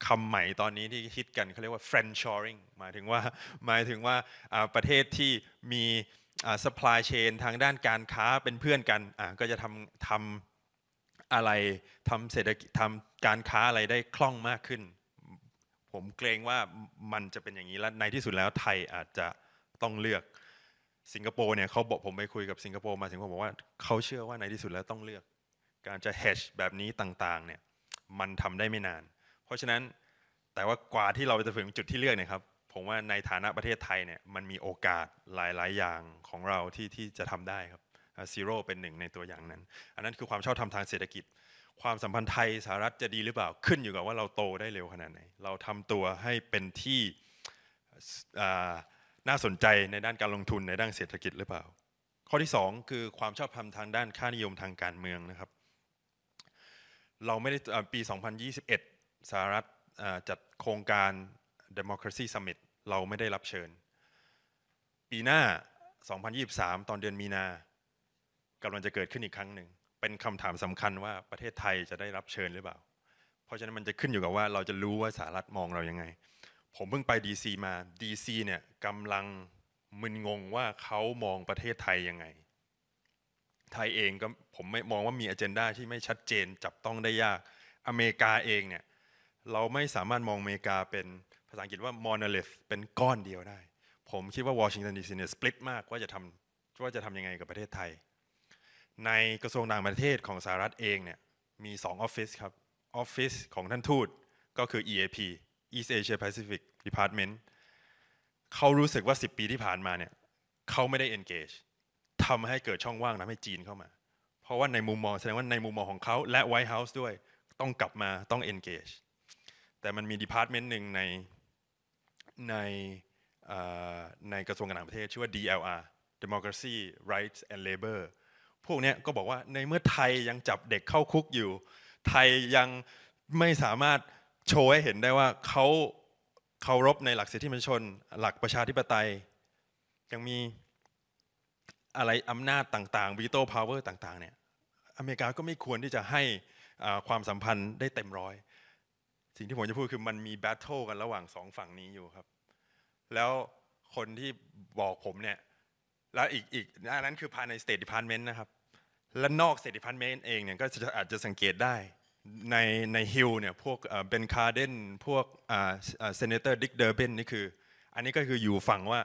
คำใหม่ตอนนี้ที่ฮิตกันเขาเรียกว่า friendshoring หมายถึงว่าหมายถึงว่าประเทศที่มี supply chain ทางด้านการค้าเป็นเพื่อนกันก็จะทำทำอะไรทำเศรษฐกิจทำการค้าอะไรได้คล่องมากขึ้น ผมเกรงว่ามันจะเป็นอย่างนี้แล้วในที่สุดแล้วไทยอาจจะต้องเลือกสิงคโปร์เนี่ยเขาบอกผมไปคุยกับสิงคโปร์มาสิงคโปร์บอกว่าเขาเชื่อว่าในที่สุดแล้วต้องเลือก การจะ hedge แบบนี้ต่างๆเนี่ยมันทำได้ไม่นานเพราะฉะนั้นแต่ว่ากว่าที่เราจะถึงจุดที่เลือกเนี่ยครับผมว่าในฐานะประเทศไทยเนี่ยมันมีโอกาสหลาย ๆ อย่างของเราที่ที่จะทำได้ครับซีโร่เป็นหนึ่งในตัวอย่างนั้น อันนั้นคือความชอบธรรมทางเศรษฐกิจ ความสัมพันธ์ไทยสหรัฐจะดีหรือเปล่าขึ้นอยู่กับว่าเราโตได้เร็วขนาดไหนเราทำตัวให้เป็นที่น่าสนใจในด้านการลงทุนในด้านเศรษฐกิจหรือเปล่า ข้อที่ 2 คือความชอบธรรมทางด้านค่านิยมทางการเมืองนะครับ เราไม่ได้ปี 2021สหรัฐจัดโครงการ Democracy Summit เราไม่ได้รับเชิญ ปีหน้า 2023 ตอนเดือนมีนากำลังจะเกิดขึ้นอีกครั้งหนึ่งเป็นคำถามสำคัญว่าประเทศไทยจะได้รับเชิญหรือเปล่า เพราะฉะนั้นมันจะขึ้นอยู่กับว่าเราจะรู้ว่าสหรัฐมองเรายังไง ผมเพิ่งไป DC มา DC เนี่ยกำลังมึนงงว่าเขามองประเทศไทยยังไงไทยเองก็ผมไม่มองว่ามีอเจนดาที่ไม่ชัดเจนจับต้องได้ยากอเมริกาเองเนี่ยเราไม่สามารถมองอเมริกาเป็นภาษาอังกฤษว่า monolith เป็นก้อนเดียวได้ ผมคิดว่าวอชิงตันดีซีเนี่ยสปลิตมากว่าจะทำว่าจะทำยังไงกับประเทศไทย ในกระทรวงต่างประเทศของสหรัฐเองเนี่ยมี2ออฟฟิศครับออฟฟิศของท่านทูตก็คือ EAP East Asia Pacific Department เขารู้สึกว่า 10 ปีที่ผ่านมาเนี่ยเขาไม่ได้ engage ทำให้เกิดช่องว่างนะให้จีนเข้ามา เพราะว่าในมุมมองแสดงว่าในมุมมองของเขาและ White House ด้วยต้องกลับมาต้อง engage แต่มันมีดีพาร์ตเมนต์หนึ่งในในในกระทรวงการต่างประเทศชื่อว่า DLR Democracy Rights and Labor พวกนี้ก็บอกว่าในเมื่อไทยยังจับเด็กเข้าคุกอยู่ ไทยยังไม่สามารถโชว์ให้เห็นได้ว่าเขาเคารพในหลักสิทธิมนุษยชน หลักประชาธิปไตยยังมีอะไรอำนาจต่างๆวีโต้พาวเวอร์ต่างๆเนี่ยอเมริกาก็ไม่ควรที่จะให้ความสัมพันธ์ได้เต็มร้อยสิ่งที่ผมจะพูดคือมันมีแบทเทิลกันระหว่างสองฝั่งนี้อยู่ครับแล้วคนที่บอกผมเนี่ยแล้วอีกอีกอันนั้นคือภายในเตทดิพาร์ตเมนต์นะครับและนอกเตทดิพาร์ตเมนต์เองเนี่ยก็อาจจะสังเกตได้ในในฮิลเนี่ยพวกเบนคาร์เดนพวกเซเนเตอร์ดิกเดอร์เบนนี่คืออันนี้ก็คืออยู่ฝั่งว่า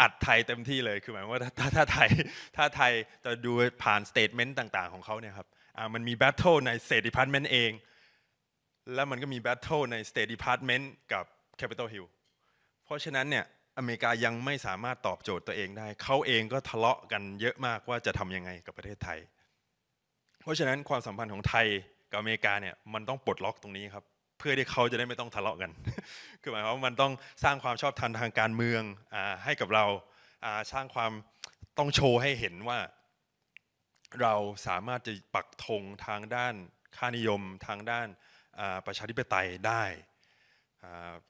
อัดไทยเต็มที่เลยคือหมายว่าถ้าถ้าไทยถ้าไทยจะดูผ่านสเตทเมนต์ต่าง ๆของเขาเนี่ยครับมันมีแบทเทิลในสเทติพา์ตเมนต์เองแล้วมันก็มีแบทเทิลใน State Department กับ Capitol Hill เพราะฉะนั้นเนี่ยอเมริกายังไม่สามารถตอบโจทย์ตัวเองได้เขาเองก็ทะเลาะกันเยอะมากว่าจะทำยังไงกับประเทศไทย เพราะฉะนั้นความสัมพันธ์ของไทยกับอเมริกาเนี่ยมันต้องปลดล็อกตรงนี้ครับเพื่อที่เขาจะได้ไม่ต้องทะเลาะกัน คือหมายความว่ามันต้องสร้างความชอบธรรมทางการเมืองอให้กับเราสร้างความต้องโชว์ให้เห็นว่า เราสามารถจะปักธงทางด้านค่านิยมทางด้านประชาธิปไตยได้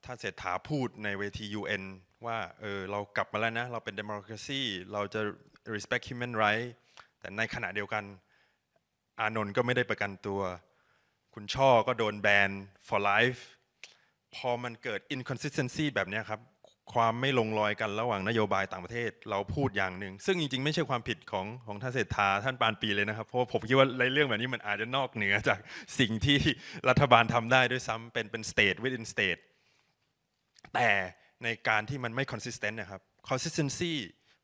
ท่านเศรษฐาพูดในเวที UN ว่าเออเรากลับมาแล้วนะเราเป็น d e m o ค r a ซีเราจะ respect human right แต่ในขณะเดียวกันอานนท์ก็ไม่ได้ประกันตัว คุณช่อ ก็โดนแบน for life พอมันเกิด inconsistency แบบนี้ครับความไม่ลงรอยกันระหว่างนโยบายต่างประเทศ เราพูดอย่างหนึ่งซึ่งจริงๆ ไม่ใช่ความผิดของของท่านเศรษฐาท่านปานปีเลยนะครับเพราะผมคิดว่าในเรื่องแบบนี้มันอาจจะนอกเหนือจากสิ่งที่รัฐบาลทำได้ด้วยซ้ำเป็นเป็นสเตทวิดอินสเตทแต่ในการที่มันไม่คอนสิสเทนต์นะครับคอนสิสเทนซี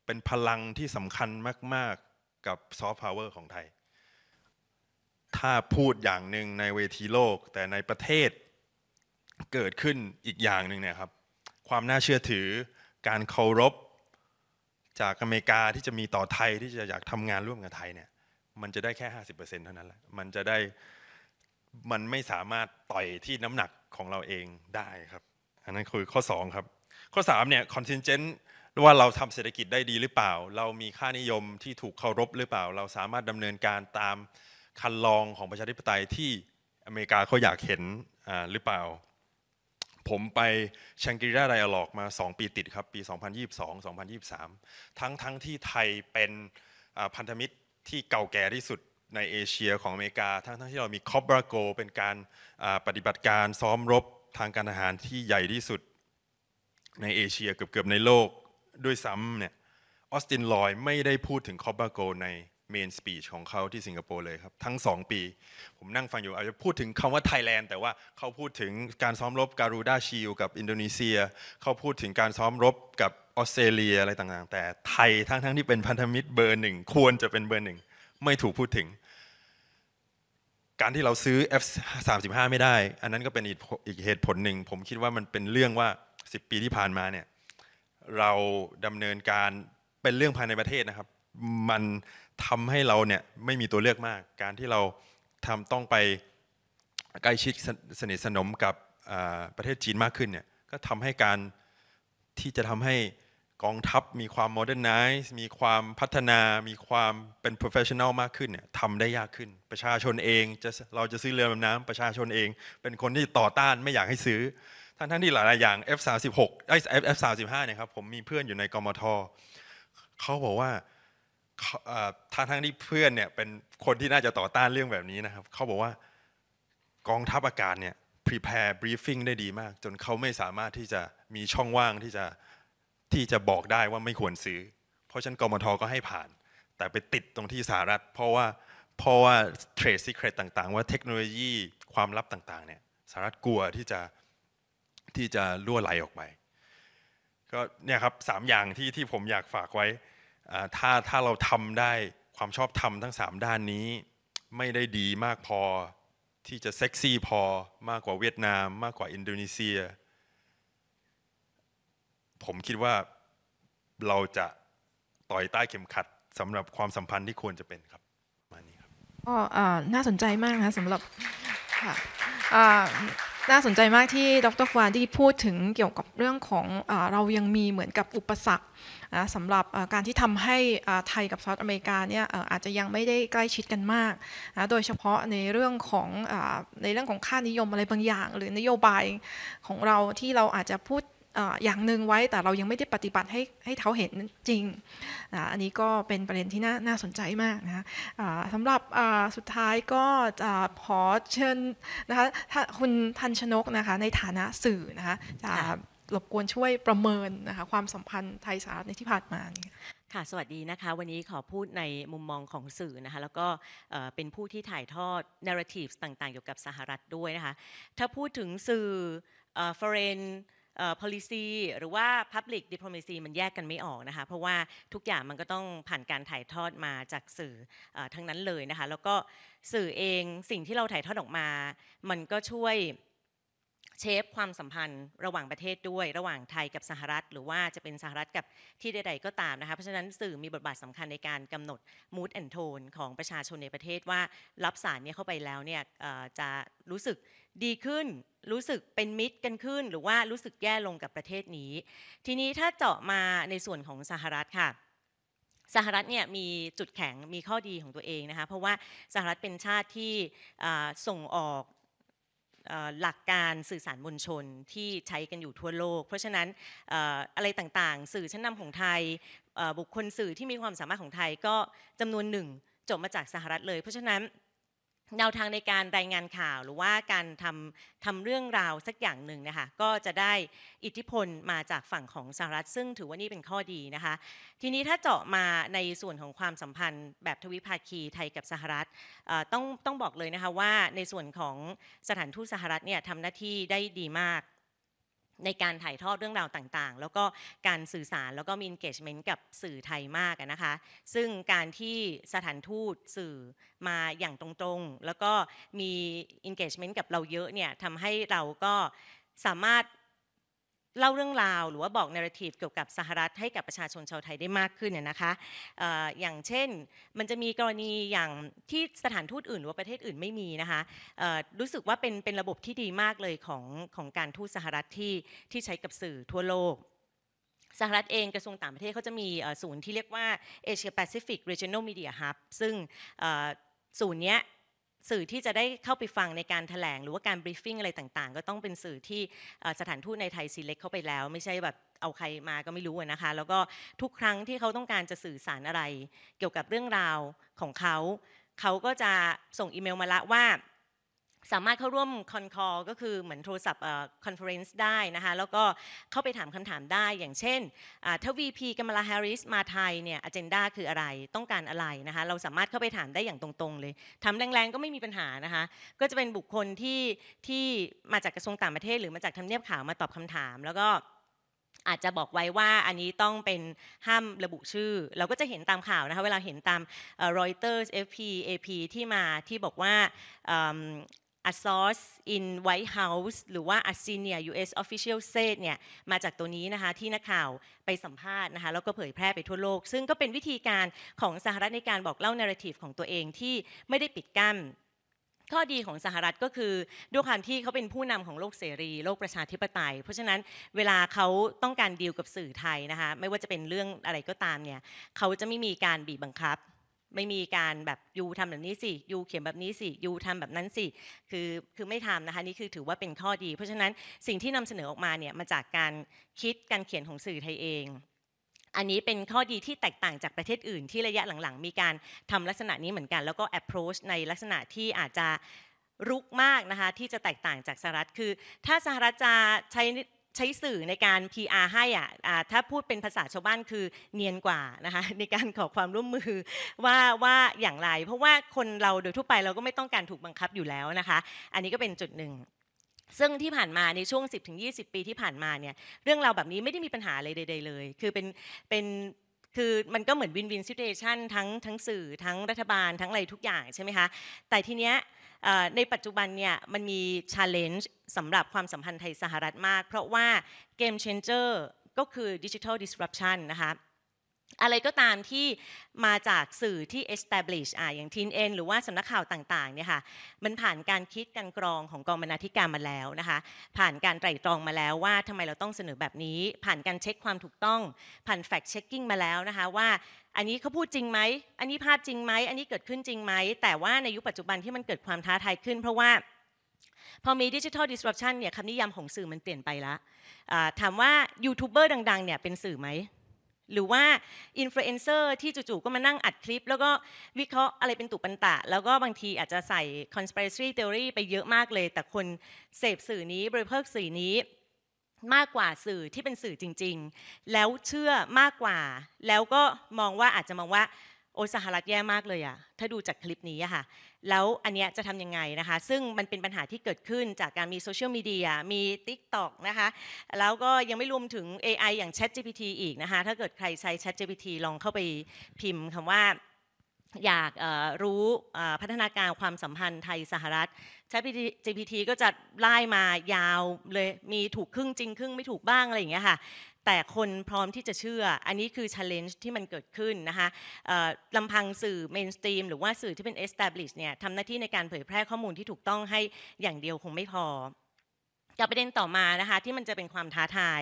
เป็นพลังที่สำคัญมากๆกับซอฟต์พาวเวอร์ของไทย ถ้าพูดอย่างหนึ่งในเวทีโลกแต่ในประเทศเกิดขึ้นอีกอย่างหนึ่งเนี่ยครับความน่าเชื่อถือการเคารพจากอเมริกาที่จะมีต่อไทยที่จะอยากทำงานร่วมกับไทยเนี่ยมันจะได้แค่ 50%เท่านั้นแหละมันจะได้มันไม่สามารถต่อยที่น้ำหนักของเราเองได้ครับอันนั้นคือข้อ2ครับข้อ3เนี่ย c o n t i n g e n อว่าเราทำเศรษฐกิจได้ดีหรือเปล่า เรามีค่านิยมที่ถูกเคารพหรือเปล่า เราสามารถดำเนินการตามคันลองของประชาธิปไตยที่อเมริกาเขาอยากเห็นหรือเปล่าผมไปชังกิร่าไดอะล็อกมา 2 ปีติดครับปี 2022 2023 ทั้งทั้งที่ไทยเป็นพันธมิตรที่เก่าแก่ที่สุดในเอเชียของอเมริกา ทั้งทั้งที่เรามีคอบบราโกเป็นการปฏิบัติการซ้อมรบทางการทหารที่ใหญ่ที่สุดในเอเชียเกือบๆในโลกด้วยซ้ำเนี่ยออสตินลอยไม่ได้พูดถึงคอปบราโกในเมนสปีชของเขาที่สิงคโปร์เลยครับทั้ง 2 ปี ผมนั่งฟังอยู่อาจจะพูดถึงคำว่าไทยแลนด์แต่ว่าเขาพูดถึงการซ้อมรบการูด้าชิลกับอินโดนีเซีย เขาพูดถึงการซ้อมรบกับออสเตรเลียอะไรต่างๆ แต่ไทยทั้งๆทที่เป็นพันธมิตรเบอร์หนึ่งควรจะเป็นเบอร์หนึ่งไม่ถูกพูดถึง การที่เราซื้อ F35 ไม่ได้ อันนั้นก็เป็นอีกเหตุผลหนึ่งผมคิดว่ามันเป็นเรื่องว่า 10 ปีที่ผ่านมาเนี่ยเราดำเนินการเป็นเรื่องภายในประเทศนะครับ มันทำให้เราเนี่ยไม่มีตัวเลือกมาก การที่เราทำต้องไป ใกล้ชิดสนิทสนมกับประเทศจีนมากขึ้นเนี่ย ก็ทำให้การที่จะทำให้กองทัพมีความโมเดิร์นไนซ์มีความพัฒนา มีความเป็นโปรเฟชชั่นอลมากขึ้นเนี่ยทำได้ยากขึ้น ประชาชนเองจะเราจะซื้อเรือดำน้ำประชาชนเอง เป็นคนที่ต่อต้านไม่อยากให้ซื้อ ท่านทั้งที่หลายๆอย่าง F36 ไอ้ F35 เนี่ยครับ ผมมีเพื่อนอยู่ในกมทเขาบอกว่าทางทั้งที่เพื่อนเนี่ยเป็นคนที่น่าจะต่อต้านเรื่องแบบนี้นะครับเขาบอกว่ากองทัพอากาศเนี่ย prepare briefing ได้ดีมาก จนเขาไม่สามารถที่จะมีช่องว่างที่จะที่จะบอกได้ว่าไม่ควรซื้อ เพราะฉะนั้นกมทก็ให้ผ่าน แต่ไปติดตรงที่สหรัฐ เพราะว่าเพราะว่าเทร e s e เคร t ต่างๆ ว่าเทคโนโลยีความลับต่างๆเนี่ยสหรัฐกลัวที่จะที่จะล่วไหลออกไป ก็เนี่ยครับสามอย่างที่ที่ผมอยากฝากไว้ถ้าถ้าเราทำได้ความชอบธรรมทั้งสามด้านนี้ไม่ได้ดีมากพอที่จะเซ็กซี่พอมากกว่าเวียดนาม มากกว่าอินโดนีเซีย ผมคิดว่าเราจะต่อยใต้เข็มขัดสำหรับความสัมพันธ์ที่ควรจะเป็นครับมานี้ครับก็น่าสนใจมากนะสำหรับค่ะน่าสนใจมากที่ดรฟวานดีพูดถึงเกี่ยวกับเรื่องของอเรายังมีเหมือนกับอุปสรรคสำหรับการที่ทำให้ไทยกับสหรัฐอเมริกาเนี่ยอาจจะยังไม่ได้ใกล้ชิดกันมาก โดยเฉพาะในเรื่องของในเรื่องของค่านิยมอะไรบางอย่าง หรือนโยบายของเราที่เราอาจจะพูดอย่างหนึ่งไว้แต่เรายังไม่ได้ปฏิบัติให้ให้เขาเห็นจริงนะอันนี้ก็เป็นประเด็นที่น่านาสนใจมากนะะสำหรับสุดท้ายก็จะขอเชิญนะคะคุณทันชนกนะคะในฐานะสื่อนะคะจะรบกวนช่วยประเมินนะคะความสัมพันธ์ไทยสหรัฐในที่ผ่านมาค่ะสวัสดีนะคะวันนี้ขอพูดในมุมมองของสื่อนะคะแล้วก็เป็นผู้ที่ถ่ายทอด n a r r a t i v e ต่าง ๆ เกี่ยวกับสหรัฐด้วยนะคะถ้าพูดถึงสื่อ foreign policy หรือว่า public diplomacy มันแยกกันไม่ออกนะคะ เพราะว่าทุกอย่างมันก็ต้องผ่านการถ่ายทอดมาจากสื่อทั้งนั้นเลยนะคะ แล้วก็สื่อเองสิ่งที่เราถ่ายทอดออกมา มันก็ช่วยเชฟความสัมพันธ์ระหว่างประเทศด้วย ระหว่างไทยกับสหรัฐ หรือว่าจะเป็นสหรัฐกับที่ใด ๆ ก็ตามนะคะ เพราะฉะนั้นสื่อมีบทบาทสำคัญในการกำหนด mood and tone ของประชาชนในประเทศว่ารับสารเนี่ยเข้าไปแล้วเนี่ยจะรู้สึกดีขึ้นรู้สึกเป็นมิตรกันขึ้น หรือว่ารู้สึกแย่ลงกับประเทศนี้ ทีนี้ถ้าเจาะมาในส่วนของสหรัฐค่ะสหรัฐเนี่ยมีจุดแข็งมีข้อดีของตัวเองนะคะเพราะว่าสหรัฐเป็นชาติที่ส่งออกหลักการสื่อสารมวลชนที่ใช้กันอยู่ทั่วโลก เพราะฉะนั้นอะไรต่าง ๆ สื่อชั้นนำของไทยบุคคลสื่อที่มีความสามารถของไทยก็จำนวนหนึ่งจบมาจากสหรัฐเลยเพราะฉะนั้นแนวทางในการรายงานข่าวหรือว่าการทำทำเรื่องราวสักอย่างหนึ่งนะคะก็จะได้อิทธิพลมาจากฝั่งของสหรัฐ ซึ่งถือว่านี่เป็นข้อดีนะคะ ทีนี้ถ้าเจาะมาในส่วนของความสัมพันธ์ แบบทวิภาคีไทยกับสหรัฐต้องต้องบอกเลยนะคะว่าในส่วนของสถานทูตสหรัฐเนี่ยทำหน้าที่ได้ดีมากในการถ่ายทอดเรื่องราวต่าง ๆ แล้วก็การสื่อสารแล้วก็มี engagement กับสื่อไทยมากนะคะ ซึ่งการที่สถานทูตสื่อมาอย่างตรงๆ แล้วก็มี engagement กับเราเยอะเนี่ยทำให้เราก็สามารถเล่าเรื่องราวหรือว่าบอกเนื้อทีฟเกี่ยวกับสหรัฐให้กับประชาชนชาวไทยได้มากขึ้นเนี่ยนะคะอย่างเช่นมันจะมีกรณีอย่างที่สถานทูตอื่น หรือว่าประเทศอื่นไม่มีนะคะรู้สึกว่าเป็นเป็นระบบที่ดีมากเลยของของการทูตสหรัฐที่ที่ใช้กับสื่อทั่วโลก สหรัฐเองกระทรวงต่างประเทศเขาจะมีศูนย์ที่เรียกว่า Asia Pacific Regional Media Hub ซึ่งศูนย์เนี้ยสื่อที่จะได้เข้าไปฟังในการถแถลงหรือว่าการบรีฟฟิ้งอะไรต่างๆ ก็ต้องเป็นสื่อที่สถานทูตในไทยซีเล็กเข้าไปแล้ว ไม่ใช่แบบเอาใครมาก็ไม่รู้นะคะ แล้วก็ทุกครั้งที่เขาต้องการจะสื่อสารอะไรเกี่ยวกับเรื่องราวของเขา เขาก็จะส่งอีเมลมาละว่าสามารถเข้าร่วมคอนคอร์ก็คือเหมือนโทรศัพท์คอนเฟอเรนซ์ได้นะคะแล้วก็เข้าไปถามคำถามได้อย่างเช่นถ้า VP กัมลาแฮริสมาไทยเนี่ยอเจนดาคืออะไรต้องการอะไรนะคะเราสามารถเข้าไปถามได้อย่างตรงๆ เลยถามแรงๆก็ไม่มีปัญหานะคะก็จะเป็นบุคคลที่ที่มาจากกระทรวงต่างประเทศ หรือมาจากทำเนียบขาวมาตอบคำถาม แล้วก็อาจจะบอกไว้ว่าอันนี้ต้องเป็นห้ามระบุชื่อ เราก็จะเห็นตามข่าวนะคะเวลาเห็นตามรอยเตอร์ FP AP ที่มาที่บอกว่า a source in White House หรือว่า a senior U.S. official said เนี่ยมาจากตัวนี้นะคะที่นักข่าวไปสัมภาษณ์นะคะแล้วก็เผยแพร่ไปทั่วโลก ซึ่งก็เป็นวิธีการของสหรัฐในการบอกเล่านาร t ทีฟของตัวเองที่ไม่ได้ปิดกั้นข้อดีของสหรัฐก็คือด้วยความที่เขาเป็นผู้นำของโลกเสรีโลกประชาธิปไตย เพราะฉะนั้นเวลาเขาต้องการดีลกับสื่อไทยนะคะไม่ว่าจะเป็นเรื่องอะไรก็ตามเนี่ยเขาจะไม่มีการบีบบังคับไม่มีการแบบยูทำแบบนี้สิยูเขียนแบบนี้สิยูทำแบบนั้นสิคือคือไม่ทำนะคะนี่คือถือว่าเป็นข้อดี เพราะฉะนั้นสิ่งที่นำเสนอออกมาเนี่ยมาจากการคิดการเขียนของสื่อไทยเอง อันนี้เป็นข้อดีที่แตกต่างจากประเทศอื่นที่ระยะหลังๆ มีการทำลักษณะนี้เหมือนกัน แล้วก็ approach ในลักษณะที่อาจจะรุกมากนะคะที่จะแตกต่างจากสหรัฐคือ ถ้าสหรัฐจะใช้ใช้สื่อในการ PR ให้อ่ะถ้าพูดเป็นภาษาชาวบ้านคือเนียนกว่านะคะในการขอความร่วมมือว่าว่าอย่างไร เพราะว่าคนเราโดยทั่วไปเราก็ไม่ต้องการถูกบังคับอยู่แล้วนะคะ อันนี้ก็เป็นจุดหนึ่ง ซึ่งที่ผ่านมาในช่วง 10-20 ปีที่ผ่านมาเนี่ยเรื่องราวแบบนี้ไม่ได้มีปัญหาอะไรใดๆเลย คือเป็นเป็นคือมันก็เหมือนวินวินซิเดชันทั้งทั้งสื่อทั้งรัฐบาลทั้งอะไรทุกอย่างใช่ไหมคะ แต่ทีเนี้ยในปัจจุบันเนี่ยมันมีช h a l l e n g e สำหรับความสัมพันธ์ไทยสหรัฐมาก เพราะว่าเกมเชนเจอร์ก็คือดิจิทัลดิส u p t ชันนะคะอะไรก็ตามที่มาจากสื่อที่ establish อ่อย่างทีนเอ็นหรือว่าสำนักข่าวต่างๆเนี่ยค่ะมันผ่านการคิดการกรองของกองบรรณาธิการมาแล้วนะคะผ่านการไตร่ตรองมาแล้วว่าทำไมเราต้องเสนอแบบนี้ ผ่านการเช็คความถูกต้องผ่าน fact checking มาแล้วนะคะว่าอันนี้เขาพูดจริงไหม อันนี้ภาพจริงไหม อันนี้เกิดขึ้นจริงไหม แต่ว่าในยุคปัจจุบันที่มันเกิดความท้าทายขึ้น เพราะว่าพอมีดิจิทัลดิสรัปชันเนี่ยคำนิยามของสื่อมันเปลี่ยนไปละถามว่ายูทูบเบอร์ดังๆเนี่ยเป็นสื่อไหมหรือว่าอินฟลูเอนเซอร์ที่จู่ๆก็มานั่งอัดคลิป แล้วก็วิเคราะห์อะไรเป็นตุปันตะ แล้วก็บางทีอาจจะใส่คอน s p i r a c y theory ไปเยอะมากเลย แต่คนเสพสื่อนี้บริโภคสื่อนี้มากกว่าสื่อที่เป็นสื่อจริง ๆ แล้วเชื่อมากกว่า แล้วก็มองว่าอาจจะมองว่าโอสหรัฐแย่มากเลยอะถ้าดูจากคลิปนี้อะค่ะ แล้วอันเนี้ยจะทำยังไงนะคะ ซึ่งมันเป็นปัญหาที่เกิดขึ้นจากการมีโซเชียลมีเดีย มี TikTok นะคะ แล้วก็ยังไม่รวมถึง AI อย่าง ChatGPT อีกนะคะ ถ้าเกิดใครใช้ ChatGPT ลองเข้าไปพิมพ์คำว่าอยากรู้พัฒนาการความสัมพันธ์ไทยสหรัฐช้ g p t GPT ก็จะไล่มายาวเลยมีถูกครึ่งจริงครึ่งไม่ถูกบ้างอะไรอย่างเงี้ยค่ะแต่คนพร้อมที่จะเชื่ออันนี้คือ challenge ที่มันเกิดขึ้นนะคะลำพังสื่อ mainstream หรือว่าสื่อที่เป็น e s t a b l i s h เนี่ยทำหน้าที่ในการเผยแพร่ข้อมูลที่ถูกต้องให้อย่างเดียวคงไม่พอกับประเด็นต่อมานะคะที่มันจะเป็นความท้าทาย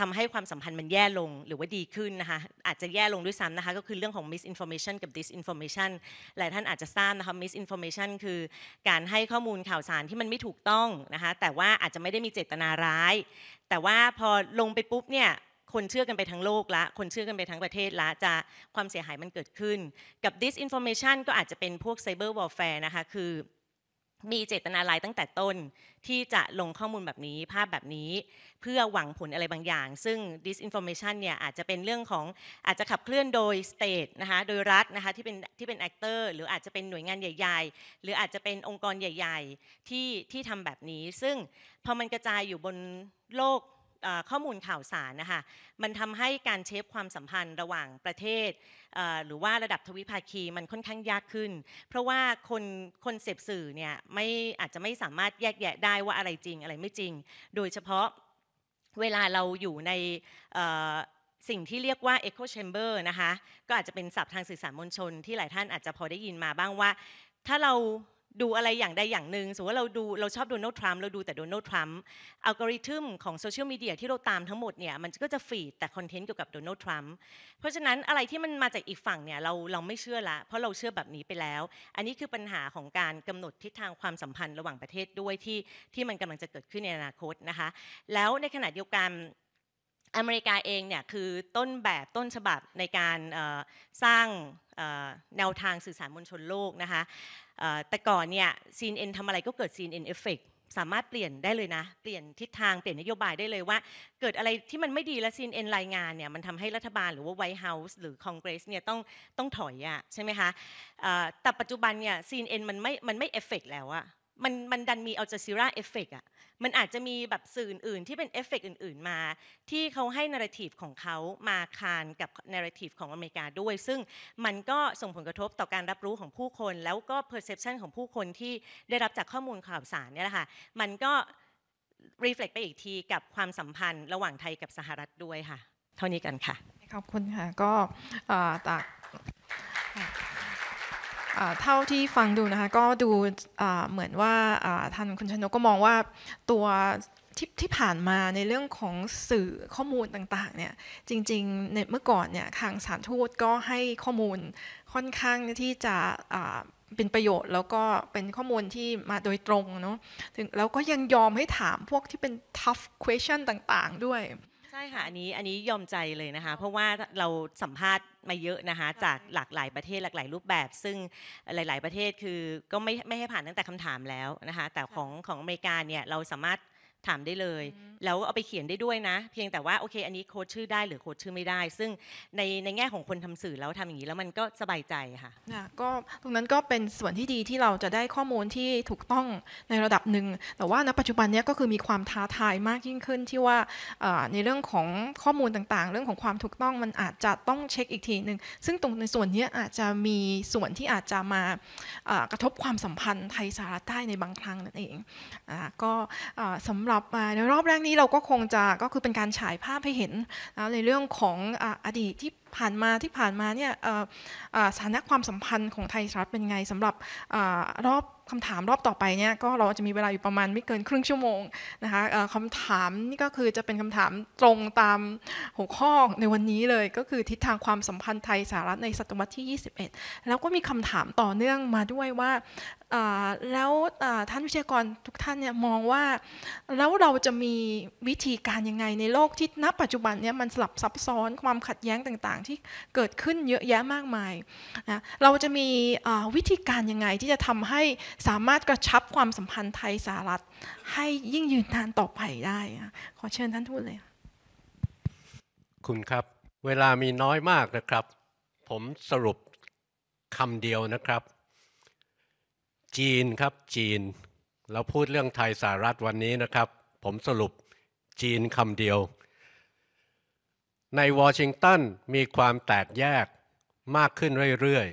ทำให้ความสัมพันธ์มันแย่ลงหรือว่าดีขึ้นนะคะอาจจะแย่ลงด้วยซ้ำนะคะก็คือเรื่องของ misinformation กับ disinformation หลายท่านอาจจะทราบนะคะ misinformation คือการให้ข้อมูลข่าวสารที่มันไม่ถูกต้องนะคะแต่ว่าอาจจะไม่ได้มีเจตนาร้าย แต่ว่าพอลงไปปุ๊บเนี่ยคนเชื่อกันไปทั้งโลกละ คนเชื่อกันไปทั้งประเทศละจะความเสียหายมันเกิดขึ้น กับ disinformation ก็อาจจะเป็นพวก cyber warfare นะคะคือมีเจตนาลายตั้งแต่ต้นที่จะลงข้อมูลแบบนี้ภาพแบบนี้เพื่อหวังผลอะไรบางอย่าง ซึ่ง disinformation เนี่ยอาจจะเป็นเรื่องของอาจจะขับเคลื่อนโดย state นะคะโดยรัฐนะคะที่เป็นที่เป็น actor หรืออาจจะเป็นหน่วยงานใหญ่ ๆ หรืออาจจะเป็นองค์กรใหญ่ ๆที่ที่ทำแบบนี้ ซึ่งพอมันกระจายอยู่บนโลกข้อมูลข่าวสารนะคะมันทำให้การเชฟความสัมพันธ์ระหว่างประเทศหรือว่าระดับทวิภาคีมันค่อนข้างยากขึ้น เพราะว่าคนคนเสพสื่อเนี่ยไม่อาจจะไม่สามารถแยกแยะได้ว่าอะไรจริงอะไรไม่จริง โดยเฉพาะเวลาเราอยู่ในสิ่งที่เรียกว่า Echo Chamber นะคะก็อาจจะเป็นศัพท์ทางสื่อสารมวลชน ที่หลายท่านอาจจะพอได้ยินมาบ้างว่า ถ้าเราดูอะไรอย่างใดอย่างหนึ่งสมมติว่าเราดูเราชอบโดนัลด์ทรัมป์เราดูแต่โดนัลด์ทรัมป์ อัลกอริทึมของโซเชียลมีเดียที่เราตามทั้งหมดเนี่ยมันก็จะฟีดแต่คอนเทนต์เกี่ยวกับโดนัลด์ทรัมป์ เพราะฉะนั้นอะไรที่มันมาจากอีกฝั่งเนี่ยเราเราไม่เชื่อละเพราะเราเชื่อแบบนี้ไปแล้ว อันนี้คือปัญหาของการกำหนดทิศทางความสัมพันธ์ระหว่างประเทศด้วยที่ที่มันกำลังจะเกิดขึ้นในอนาคตนะคะ แล้วในขณะเดียวกันอเมริกาเองเนี่ยคือต้นแบบต้นฉบับในการสร้างแนวทางสื่อสารมวลชนโลกนะคะแต่ก่อนเนี่ยซีนเอ็นทำอะไรก็เกิดซีนเอ็นเอฟเฟกสามารถเปลี่ยนได้เลยนะเปลี่ยนทิศทางเปลี่ยนนโยบายได้เลยว่าเกิดอะไรที่มันไม่ดีและซีนเอ็นรายงานเนี่ยมันทำให้รัฐบาลหรือว่าไวท์เฮาส์หรือคอนเกรสเนี่ยต้องต้องถอยอะใช่ไหมคะแต่ปัจจุบันเนี่ยซีนเอ็นมันไม่มันไม่เอฟเฟกแล้วอะมันมันดันมีอัลจาซีราเอฟเฟกอะมันอาจจะมีแบบสื่ออื่นที่เป็นเอฟเฟกอื่น ๆมา ที่เขาให้นาราทีฟของเขามาคานกับนาราทีฟของอเมริกาด้วยซึ่งมันก็ส่งผลกระทบต่อการรับรู้ของผู้คนแล้วก็เพอร์เซพชันของผู้คนที่ได้รับจากข้อมูลข่าวสารเนี่ยแหละค่ะ มันก็รีเฟล็กไปอีกทีกับความสัมพันธ์ระหว่างไทยกับสหรัฐด้วยค่ะ เท่านี้กันค่ะ ขอบคุณค่ะก็จากเท่าที่ฟังดูนะคะ ก็ดูเหมือนว่าท่านคุณชนกก็มองว่า ตัวที่ที่ผ่านมาในเรื่องของสื่อข้อมูลต่างๆเนี่ยจริงๆในเมื่อก่อนเนี่ยทางสารทูตก็ให้ข้อมูลค่อนข้างที่จะเป็นประโยชน์ แล้วก็เป็นข้อมูลที่มาโดยตรงเนาะถึงแล้วก็ยังยอมให้ถามพวกที่เป็น tough question ต่างๆด้วยใช่ค่ะอันนี้อันนี้ยอมใจเลยนะคะเพราะว่าเราสัมภาษณ์มาเยอะนะคะจากหลากหลายประเทศหลากหลายรูปแบบซึ่งหลาย ๆ ประเทศคือก็ไม่ไม่ให้ผ่านตั้งแต่คำถามแล้วนะคะแต่ของของอเมริกาเนี่ยเราสามารถถามได้เลย แล้วเอาไปเขียนได้ด้วยนะ เพียงแต่ว่าโอเคอันนี้โค้ดชื่อได้หรือโค้ดชื่อไม่ได้ ซึ่งในในแง่ของคนทำสื่อแล้วทำอย่างนี้แล้วมันก็สบายใจค่ะก็ตรงนั้นก็เป็นส่วนที่ดีที่เราจะได้ข้อมูลที่ถูกต้องในระดับหนึ่งแต่ว่าณปัจจุบันนี้ก็คือมีความท้าทายมากยิ่งขึ้น ที่ว่าในเรื่องของข้อมูลต่างๆ เรื่องของความถูกต้องมันอาจจะต้องเช็คอีกทีหนึ่งซึ่งตรงในส่วนนี้อาจจะมีส่วนที่อาจจะมากระทบความสัมพันธ์ ไทยสหรัฐใต้ในบางครั้งนั่นเองก็สำหรับับมาในรอบแรกนี้เราก็คงจะก็คือเป็นการฉายภาพให้เห็นนะในเรื่องของอดีตที่ผ่านมาที่ผ่านมาเนี่ยสถานะความสัมพันธ์ของไทยสหรัฐเป็นไงสำหรับอรอบคำถามรอบต่อไปเนี่ยก็เราจะมีเวลาอยู่ประมาณไม่เกินครึ่งชั่วโมงนะคะคำถามนี่ก็คือจะเป็นคำถามตรงตามหัวข้อในวันนี้เลยก็คือทิศทางความสัมพันธ์ไทยสหรัฐในศตวรรษที่ 21 แล้วก็มีคำถามต่อเนื่องมาด้วยว่าแล้วท่านวิทยากรทุกท่านเนี่ยมองว่าแล้วเราจะมีวิธีการยังไงในโลกที่ณปัจจุบันเนี่ยมันสลับซับซ้อนความขัดแย้งต่างางๆที่เกิดขึ้นเยอะแยะมากมายนะเราจะมีวิธีการยังไงที่จะทำให้สามารถกระชับความสัมพันธ์ไทยสหรัฐให้ยิ่งยืนนานต่อไปได้ ขอเชิญท่านทูตเลย คุณครับ เวลามีน้อยมากนะครับ ผมสรุปคำเดียวนะครับ จีนครับ จีน เราพูดเรื่องไทยสหรัฐวันนี้นะครับ ผมสรุปจีนคำเดียวในวอชิงตันมีความแตกแยกมากขึ้นเรื่อย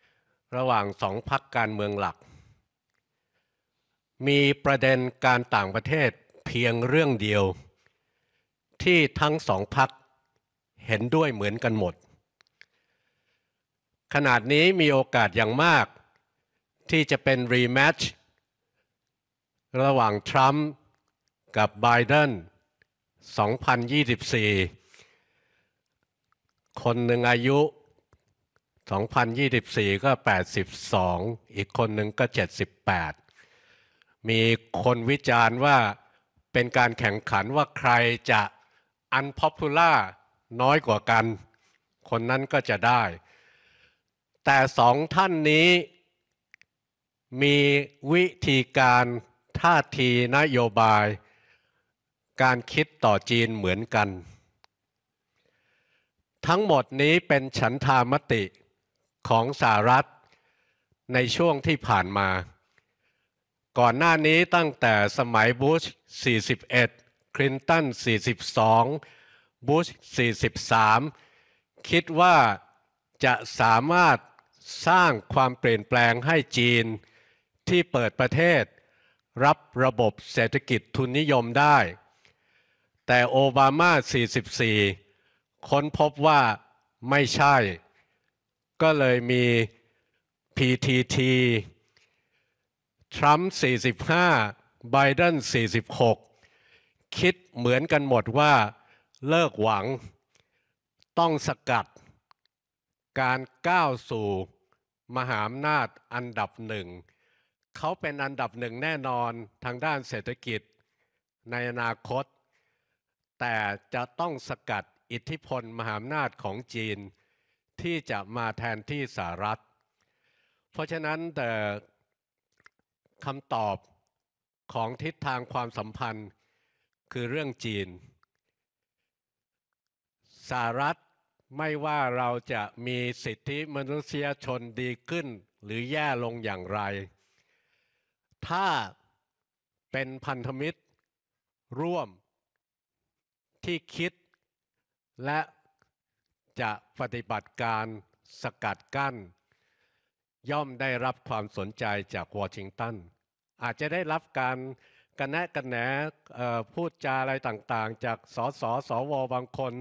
ๆ ระหว่างสองพักการเมืองหลัก มีประเด็นการต่างประเทศเพียงเรื่องเดียว ที่ทั้งสองพักเห็นด้วยเหมือนกันหมด ขนาดนี้มีโอกาสอย่างมาก ที่จะเป็นรีแมชระหว่างทรัมป์กับไบเดน2024คนหนึ่งอายุ 2024 ก็ 82 อีกคนหนึ่งก็ 78 มีคนวิจารณ์ว่าเป็นการแข่งขันว่าใครจะอันพอปูล่าน้อยกว่ากัน คนนั้นก็จะได้ แต่สองท่านนี้มีวิธีการท่าทีนโยบาย การคิดต่อจีนเหมือนกันทั้งหมดนี้เป็นฉันทามติของสหรัฐ ในช่วงที่ผ่านมา ก่อนหน้านี้ตั้งแต่สมัยบุช41 คลินตัน 42บุช43 คิดว่าจะสามารถสร้างความเปลี่ยนแปลงให้จีนที่เปิดประเทศ รับระบบเศรษฐกิจทุนนิยมได้ แต่ โอบามา 44ค้นพบว่าไม่ใช่ ก็เลยมี PTT ทรัมป์45ไบเดน46 คิดเหมือนกันหมดว่าเลิกหวัง ต้องสกัด การก้าวสู่ มหาอำนาจอันดับหนึ่งเขาเป็นอันดับหนึ่งแน่นอนทางด้านเศรษฐกิจ ในอนาคต แต่จะต้องสกัดอิทธิพลมหาอำนาจของจีน ที่จะมาแทนที่สหรัฐ เพราะฉะนั้นแต่คำตอบของทิศทางความสัมพันธ์คือเรื่องจีนสหรัฐไม่ว่าเราจะมีสิทธิมนุษยชนดีขึ้นหรือแย่ลงอย่างไร ถ้าเป็นพันธมิตร ร่วมที่คิดและจะปฏิบัติการสกัดกั้น ย่อมได้รับความสนใจจากวอชิงตันอาจจะได้รับการกระแนะกระแหนพูดจาอะไรต่างๆ จากสสสวบางคน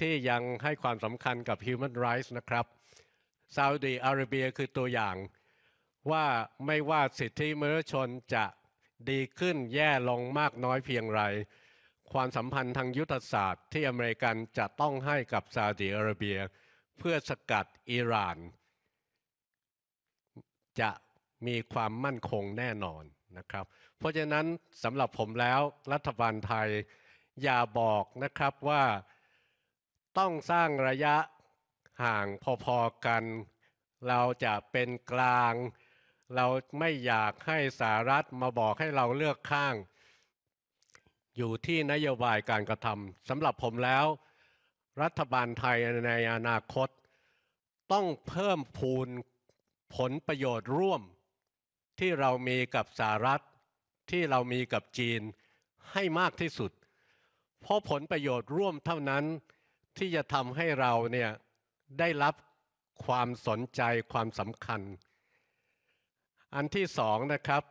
ที่ยังให้ความสำคัญกับ Human Rights นะครับซาอุดีอาระเบียคือตัวอย่าง ว่าไม่ว่าสิทธิมนุษยชนจะดีขึ้นแย่ลงมากน้อยเพียงไรความสัมพันธ์ทางยุทธศาสตร์ที่อเมริกันจะต้องให้กับซาอุดิอาระเบีย เพื่อสกัดอิหร่าน จะมีความมั่นคงแน่นอนนะครับเพราะฉะนั้นสำหรับผมแล้วรัฐบาลไทย อย่าบอกนะครับว่า ต้องสร้างระยะห่างพอๆกัน เราจะเป็นกลาง เราไม่อยากให้สหรัฐมาบอกให้เราเลือกข้างอยู่ที่นโยบายการกระทำสำหรับผมแล้ว รัฐบาลไทยในอนาคต ต้องเพิ่มพูนผลประโยชน์ร่วม ที่เรามีกับสหรัฐที่เรามีกับจีนให้มากที่สุดเพราะผลประโยชน์ร่วมเท่านั้นที่จะทำให้เราเนี่ยได้รับความสนใจความสำคัญ อันที่สองนะครับ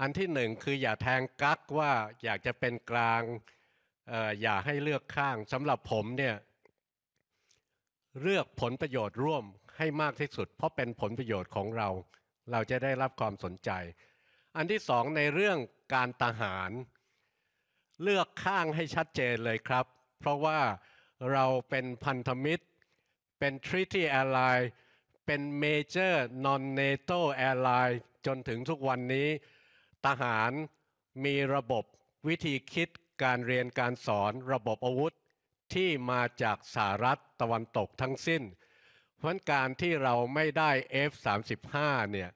อันที่หนึ่งคืออย่าแทงกักว่าอยากจะเป็นกลางอย่าให้เลือกข้างสำหรับผมเนี่ยเลือกผลประโยชน์ร่วมให้มากที่สุด เพราะเป็นผลประโยชน์ของเรา เราจะได้รับความสนใจ อันที่สองในเรื่องการทหาร เลือกข้างให้ชัดเจนเลยครับ เพราะว่าเราเป็นพันธมิตร เป็น Treaty Ally เป็น Major Non-NATO Ally จนถึงทุกวันนี้ทหารมีระบบวิธีคิดการเรียนการสอนระบบอาวุธที่มาจากสหรัฐตะวันตกทั้งสิ้น เพราะการที่เราไม่ได้ F-35 เนี่ย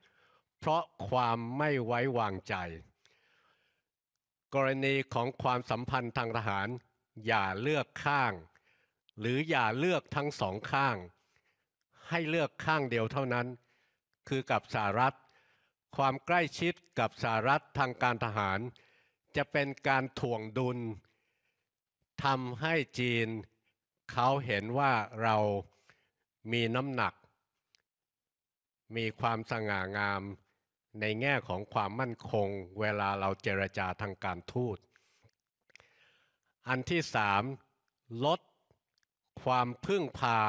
เพราะความไม่ไว้วางใจ กรณีของความสัมพันธ์ทางทหาร อย่าเลือกข้าง หรืออย่าเลือกทั้งสองข้าง ให้เลือกข้างเดียวเท่านั้น คือกับสหรัฐความใกล้ชิดกับสหรัฐทางการทหาร จะเป็นการถ่วงดุลทำให้จีนเขาเห็นว่าเรามีน้ำหนัก มีความสง่างามในแง่ของความมั่นคง เวลาเราเจรจาทางการทูตอันที่สามลด ความพึ่งพา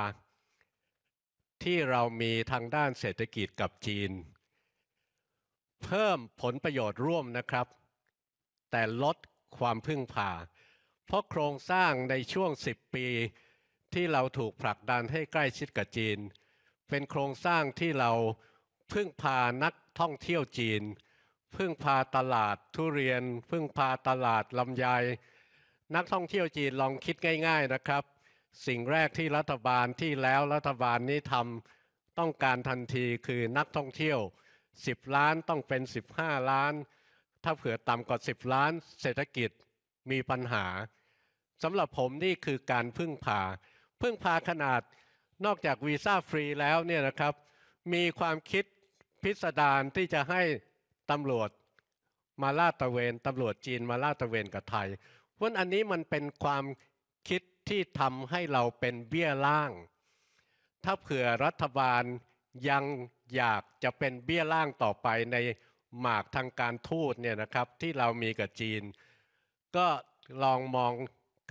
ที่เรามีทางด้านเศรษฐกิจกับจีนเพิ่มผลประโยชน์ร่วมนะครับ แต่ลดความพึ่งพาเพราะโครงสร้างในช่วง10ปี ที่เราถูกผลักดันให้ใกล้ชิดกับจีน เป็นโครงสร้างที่เราพึ่งพานักท่องเที่ยวจีน พึ่งพาตลาดทุเรียน พึ่งพาตลาดลำไยนักท่องเที่ยวจีนลองคิดง่าย ๆนะครับ สิ่งแรกที่รัฐบาลที่แล้วรัฐบาลนี้ทำต้องการทันทีคือนักท่องเที่ยว10ล้านต้องเป็น15 ล้าน ถ้าเผื่อต่ำกว่า10 ล้านเศรษฐกิจมีปัญหาสำหรับผมนี่คือการพึ่งพาพึ่งพาขนาดนอกจากวีซ่าฟรีแล้วเนี่ยนะครับ มีความคิดพิสดารที่จะให้ตำรวจมาลาดตะเวนตำรวจจีนมาลาดตะเวนกับไทยเพราะอันนี้มันเป็นความคิดที่ทำให้เราเป็นเบี้ยล่าง ถ้าเผื่อรัฐบาลยังอยากจะเป็นเบี้ยล่างต่อไปในหมากทางการทูตเนี่ยนะครับที่เรามีกับจีน ก็ลองมอง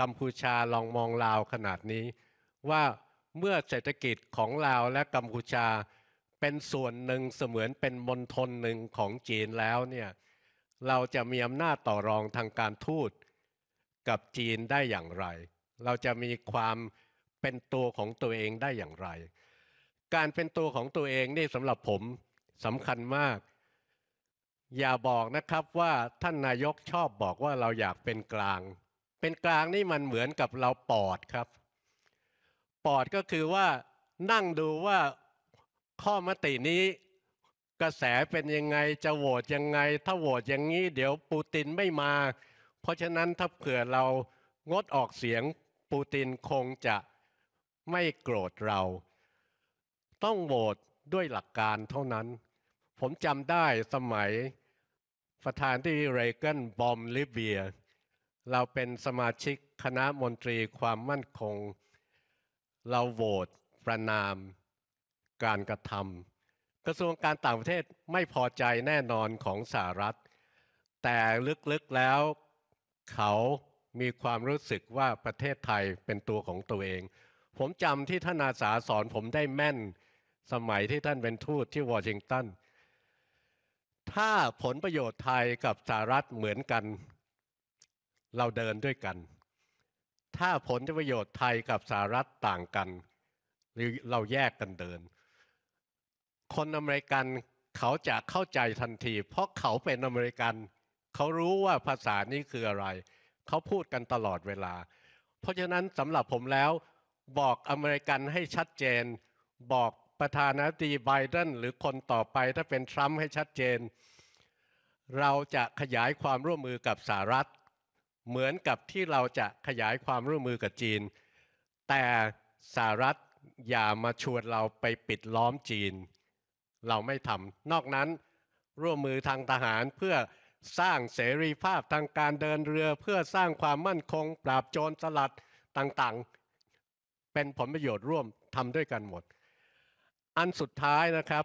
กัมพูชาลองมองลาวขนาดนี้ ว่าเมื่อเศรษฐกิจของลาวและกัมพูชาเป็นส่วนหนึ่งเสมือนเป็นมณฑลหนึ่งของจีนแล้วเนี่ยเราจะมีอำนาจต่อรองทางการทูตกับจีนได้อย่างไร เราจะมีความเป็นตัวของตัวเองได้อย่างไรการเป็นตัวของตัวเองนี่สำหรับผมสำคัญมาก อย่าบอกนะครับว่าท่านนายกชอบบอกว่าเราอยากเป็นกลาง เป็นกลางนี่มันเหมือนกับเราปอดครับ ปอดก็คือว่านั่งดูว่าข้อมตินี้กระแสเป็นยังไงจะโหวตยังไง ถ้าโหวตอย่างนี้ เดี๋ยวปูตินไม่มา เพราะฉะนั้นถ้าเผื่อเรางดออกเสียงปูตินคงจะไม่โกรธเราต้องโหวตด้วยหลักการเท่านั้น ผมจำได้สมัยประธานที่เรเกนบอมลิเบีย เราเป็นสมาชิกคณะมนตรีความมั่นคง เราโหวตประนาม การกระทำกระทรวงการต่างประเทศไม่พอใจแน่นอนของสหรัฐ แต่ลึกๆแล้วเขามีความรู้สึกว่าประเทศไทยเป็นตัวของตัวเอง ผมจำที่ท่านอาสาสอนผมได้แม่นสมัยที่ท่านเป็นทูตที่วอชิงตัน ถ้าผลประโยชน์ไทยกับสหรัฐเหมือนกัน เราเดินด้วยกัน ถ้าผลประโยชน์ไทยกับสหรัฐต่างกัน หรือเราแยกกันเดิน คนอเมริกันเขาจะเข้าใจทันที เพราะเขาเป็นอเมริกัน เขารู้ว่าภาษานี้คืออะไร เขาพูดกันตลอดเวลา เพราะฉะนั้นสำหรับผมแล้วบอกอเมริกันให้ชัดเจนบอกประธานาธิบดีไบเดนหรือคนต่อไปถ้าเป็นทรัมป์ให้ชัดเจน เราจะขยายความร่วมมือกับสหรัฐเหมือนกับที่เราจะขยายความร่วมมือกับจีน แต่สหรัฐอย่ามาชวนเราไปปิดล้อมจีน เราไม่ทำนอกนั้นร่วมมือทางทหารเพื่อสร้างเสรีภาพทางการเดินเรือเพื่อสร้างความมั่นคง ปราบโจรสลัดต่างๆ เป็นผลประโยชน์ร่วมทำด้วยกันหมดอันสุดท้ายนะครับ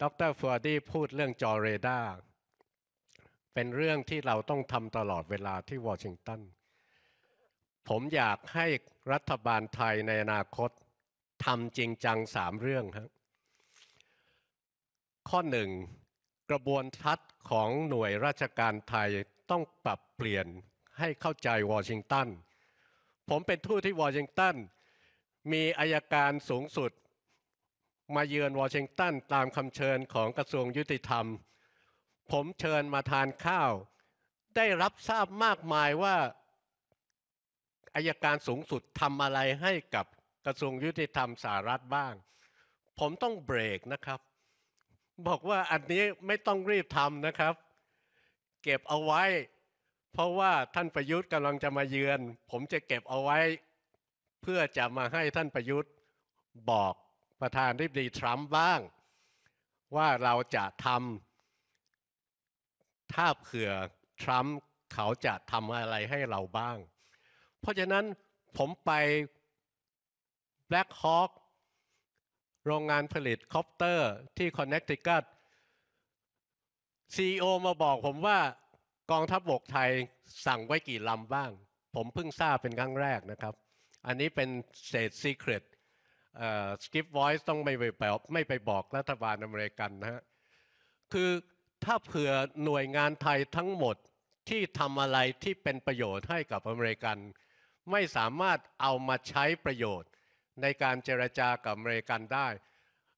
ดรฟัวดี้พูดเรื่องจอเรดาร์ เป็นเรื่องที่เราต้องทำตลอดเวลาที่วอชิงตัน ผมอยากให้รัฐบาลไทยในอนาคตทำจริงจังสามเรื่องครับข้อหนึ่งกระบวนทัศน์ของหน่วยราชการไทยต้องปรับเปลี่ยนให้เข้าใจวอชิงตัน ผมเป็นทูตที่วอชิงตันมีอายการสูงสุด มาเยือนวอชิงตันตามคำเชิญของกระทรวงยุติธรรม ผมเชิญมาทานข้าว ได้รับทราบมากมายว่าอายการสูงสุดทำอะไรให้กับกระทรวงยุติธรรมสหรัฐบ้าง ผมต้องเบรกนะครับ บอกว่าอันนี้ไม่ต้องรีบทำนะครับ เก็บเอาไว้ เพราะว่าท่านประยุทธ์กำลังจะมาเยือน ผมจะเก็บเอาไว้เพื่อจะมาให้ท่านประยุทธ์บอกประธานริบดีทรัมป์บ้างว่าเราจะทำถ้าเผื่อทรัมป์เขาจะทำอะไรให้เราบ้าง เพราะฉะนั้นผมไป Black Hawk โรงงานผลิตคอปเตอร์ที่คอนเน c t ิกัตซีอมาบอก ผมว่ากองทัพบบกไทยสั่งไว้กี่ลำบ้าง ผมเพิ่งทราบเป็นครั้งแรกนะครับอันนี้เป็นเศษซีเครตสกิปไวซ์ต้องไม่ไปบอกไม่ไปบอกรัฐบาลอเมริกันนะฮะคือถ้าเผื่อหน่วยงานไทยทั้งหมดที่ทำอะไรที่เป็นประโยชน์ให้กับอเมริกัน ไม่สามารถเอามาใช้ประโยชน์ในการเจรจากับอเมริกันได้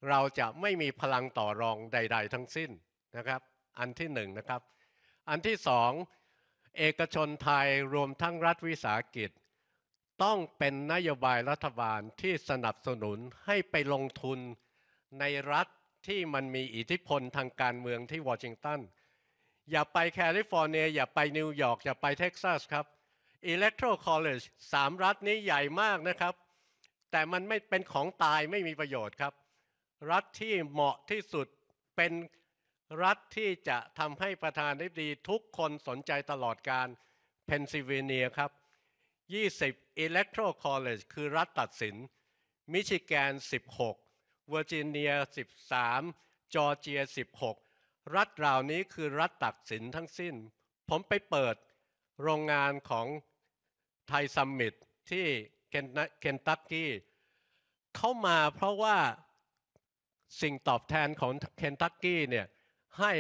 เราจะไม่มีพลังต่อรองใด ๆทั้งสิ้นนะครับอันที่หนึ่งนะครับอันที่สองเอกชนไทยรวมทั้งรัฐวิสาหกิจต้องเป็นนโยบายรัฐบาลที่สนับสนุนให้ไปลงทุนในรัฐที่มันมีอิทธิพลทางการเมืองที่วอชิงตันอย่าไปแคลิฟอร์เนีย อย่าไปนิวยอร์กอย่าไปเท็กซัสครับอิเล็กโทรคอลเลจสามรัฐนี้ใหญ่มากนะครับ แต่มันไม่เป็นของตายไม่มีประโยชน์ครับ รัฐที่เหมาะที่สุดเป็นรัฐที่จะทำให้ประธานาธิบดีทุกคนสนใจตลอดการเพนซิลเวเนียครับ20 Electoral College คือรัฐตัดสิน มิชิแกน 16เวอร์จิเนีย13จอร์เจีย16รัฐเหล่านี้คือรัฐตัดสินทั้งสิ้นผมไปเปิดโรงงานของไทยซัมมิตที่เคนตักกี้เข้ามาเพราะว่าสิ่งตอบแทนของเคนตักกี้เนี่ยให้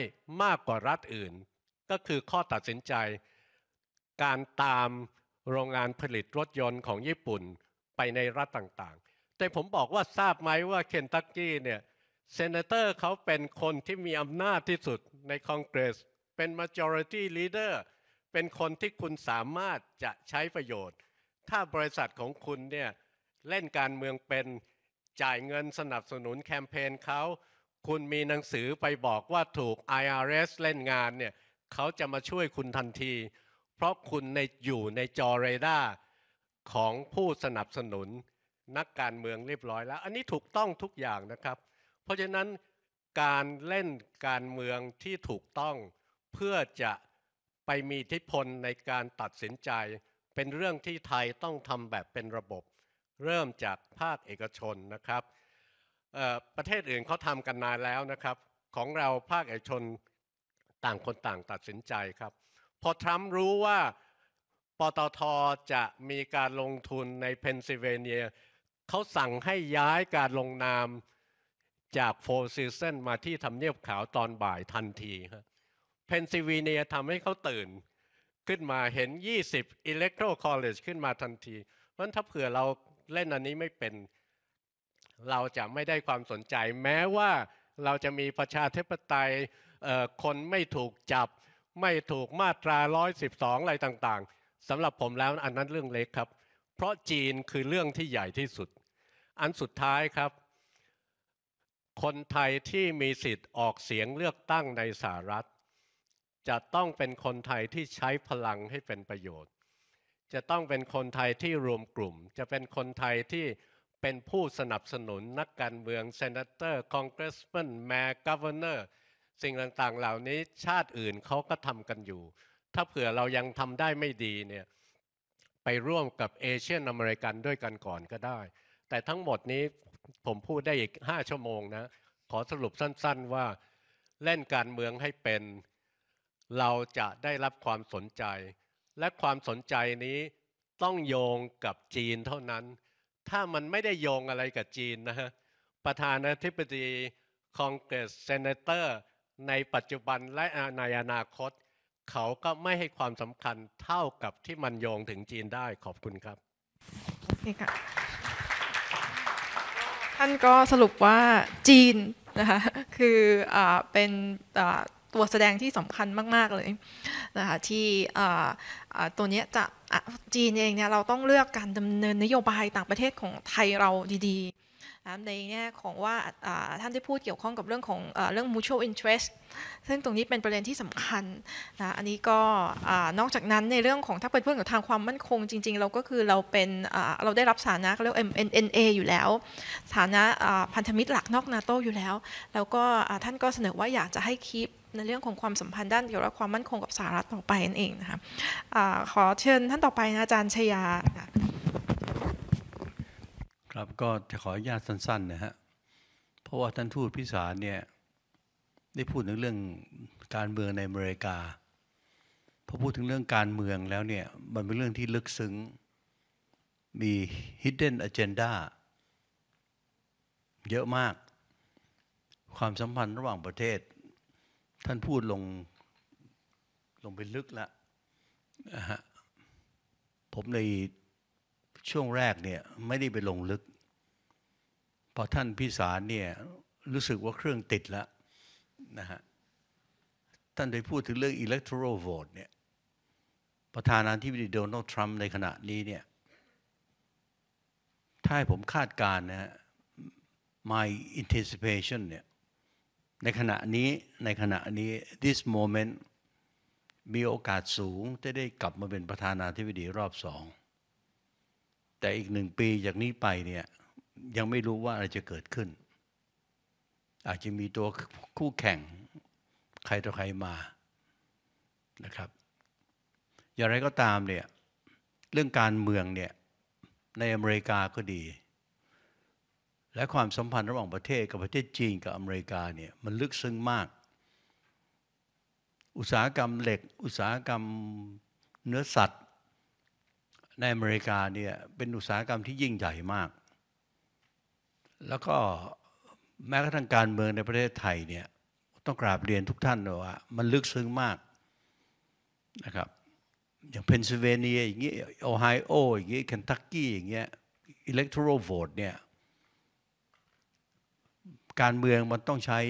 มากกว่ารัฐอื่น ก็คือข้อตัดสินใจ การตามโรงงานผลิตรถยนต์ของญี่ปุ่นไปในรัฐต่างๆ แต่ผมบอกว่าทราบไหมว่าเคนตักกี้เนี่ยเซนเตอร์เขาเป็นคนที่มีอำนาจที่สุดในคอนเกรสเป็น majority leader เป็นคนที่คุณสามารถจะใช้ประโยชน์ถ้าบริษัทของคุณเนี่ยเล่นการเมืองเป็นจ่ายเงินสนับสนุนแคมเปญเขาคุณมีหนังสือไปบอกว่าถูก IRS เล่นงานเนี่ยเขาจะมาช่วยคุณทันทีเพราะคุณในอยู่ในจอเรดาร์ของผู้สนับสนุนนักการเมืองเรียบร้อยแล้ว อันนี้ถูกต้องทุกอย่างนะครับ เพราะฉะนั้นการเล่นการเมืองที่ถูกต้องเพื่อจะไปมีทิพลในการตัดสินใจ เป็นเรื่องที่ไทยต้องทำแบบเป็นระบบเริ่มจากภาคเอกชนนะครับประเทศอื่นเขาทำกันนานแล้วนะครับ ของเราภาคเอกชนต่างคนต่างตัดสินใจครับพอทรัมป์รู้ว่าปตทจะมีการลงทุนในเพนซิลเวเนียเขาสั่งให้ย้ายการลงนามจากโฟร์ซีซันมาที่ทำเนียบขาวตอนบ่ายทันทีครับเพนซิลเวเนียทำให้เขาตื่นขึ้นมาเห็น 20 Electro College ขึ้นมาทันทีเพราะถ้าเผื่อเราเล่นอันนี้ไม่เป็นเราจะไม่ได้ความสนใจ แม้ว่าเราจะมีประชาธิปไตยคนไม่ถูกจับไม่ถูกมาตรา 112 อะไรต่างๆสำหรับผมแล้วอันนั้นเรื่องเล็กครับ เพราะจีนคือเรื่องที่ใหญ่ที่สุด อันสุดท้ายครับ คนไทยที่มีสิทธิ์ออกเสียงเลือกตั้งในสหรัฐ จะต้องเป็นคนไทยที่ใช้พลังให้เป็นประโยชน์ จะต้องเป็นคนไทยที่รวมกลุ่ม จะเป็นคนไทยที่เป็นผู้สนับสนุนนักการเมืองเซนเตอร์คอนเกรสแมนแมร์กัฟเวอร์เนอร์สิ่งต่างๆเหล่านี้ชาติอื่นเขาก็ทำกันอยู่ ถ้าเผื่อเรายังทำได้ไม่ดีเนี่ยไปร่วมกับเอเชียนอเมริกันด้วยกันก่อนก็ได้แต่ทั้งหมดนี้ผมพูดได้อีก 5 ชั่วโมงนะขอสรุปสั้นๆว่าเล่นการเมืองให้เป็นเราจะได้รับความสนใจ และความสนใจนี้ต้องโยงกับจีนเท่านั้น ถ้ามันไม่ได้โยงอะไรกับจีนนะฮะประธานาธิบดีคองเกรสเซเนเตอร์ในปัจจุบันและในอนาคต เขาก็ไม่ให้ความสำคัญเท่ากับที่มันโยงถึงจีนได้ขอบคุณครับโอเคค่ะท่านก็สรุปว่าจีนนะคะคืออเป็นตัวแสดงที่สำคัญมากๆเลยนะคะที่ตัวนี้จะจีนเองเนี่ยเราต้องเลือกการดำเนินนโยบายต่างประเทศของไทยเราดีๆในแง่ของว่าท่านได้พูดเกี่ยวข้องกับเรื่องของเรื่อง mutual interest ซึ่งตรงนี้เป็นประเด็นที่สำคัญนะ อันนี้ก็นอกจากนั้นในเรื่องของถ้าเป็นเพื่อนกับทางความมั่นคงจริงๆ เราก็คือเราเป็นเราได้รับสถานะเรียก MNNA อยู่แล้วสถานะพันธมิตรหลักนอกนาโตอยู่แล้ว แล้วก็ท่านก็เสนอว่าอยากจะให้คลิปในเรื่องของความสัมพันธ์ด้าน เกี่ยวกับความมั่นคงกับสหรัฐต่อไปนั่นเองนะคะขอเชิญท่านต่อไปนะอาจารย์ชยาครับก็จะขออนุญาตสั้นๆนะฮะเพราะว่าท่านทูตพิสารเนี่ยได้พูดถึงเรื่องการเมืองในอเมริกาพอพูดถึงเรื่องการเมืองแล้วเนี่ยมันเป็นเรื่องที่ลึกซึ้งมี hidden agenda เยอะมากความสัมพันธ์ระหว่างประเทศ ท่านพูดลงลงไปลึกละผมเลยช่วงแรกเนี่ยไม่ได้ไปลงลึกพอท่านพิสารเนี่ยรู้สึกว่าเครื่องติดแล้วนะฮะท่านได้พูดถึงเรื่อง electoral vote เนี่ยประธานาธิบดีโดนัลด์ทรัมป์ในขณะนี้เนี่ยถ้าให้ผมคาดการนะฮะ my anticipation เนี่ยในขณะนี้ในขณะนี้ this moment มีโอกาสสูงจะได้กลับมาเป็นประธานาธิบดีรอบสองแต่อีกหนึ่งปีจากนี้ไปเนี่ยยังไม่รู้ว่าอะไรจะเกิดขึ้น อาจจะมีตัวคู่แข่งใครต่อใครมานะครับ อย่างไรก็ตามเนี่ยเรื่องการเมืองเนี่ยในอเมริกาก็ดี และความสัมพันธ์ระหว่างประเทศกับประเทศจีนกับอเมริกาเนี่ยมันลึกซึ้งมาก อุตสาหกรรมเหล็กอุตสาหกรรมเนื้อสัตว์ในอเมริกาเนี่ยเป็นอุตสาหกรรมที่ยิ่งใหญ่มาก แล้วก็แม้กระทั่งการเมืองในประเทศไทยเนี่ยต้องกราบเรียนทุกท่านว่ามันลึกซึ้งมากนะครับอย่างเพนซิลเวเนียอย่างเงี้ยโอไฮโออย่างเงี้ยเคนทักกี้อย่างเงี้ยอิเล็กทรโหวตเนี่ยการเมืองมันต้องใช้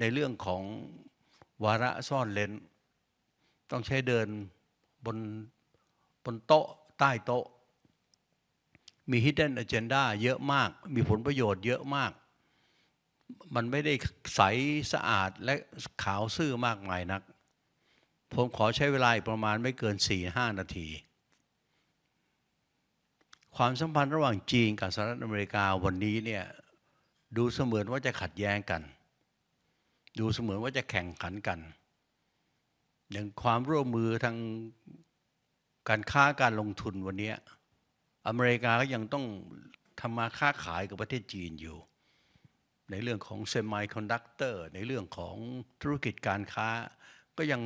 ในเรื่องของวาระซ่อนเลนต้องใช้เดินบนบนโต๊ะใต้โต๊ะมี hidden agenda เยอะมาก มีผลประโยชน์ เยอะมาก มันไม่ได้ใสสะอาดและขาวซื่อมากมายนักผมขอใช้เวลาประมาณไม่เกิน4-5นาที ความสัมพันธ์ระหว่างจีนกับสหรัฐอเมริกาวันนี้เนี่ยดูเสมือนว่าจะขัดแย้งกัน ดูเสมือนว่าจะแข่งขันกันอย่างความร่วมมือทางการค้าการลงทุนวันนี้อเมริกาก็ยังต้องทำมาค้าขายกับประเทศจีนอยู่ในเรื่องของเซมิคอนดักเตอร์ในเรื่องของธุรกิจการค้า ก็ยัง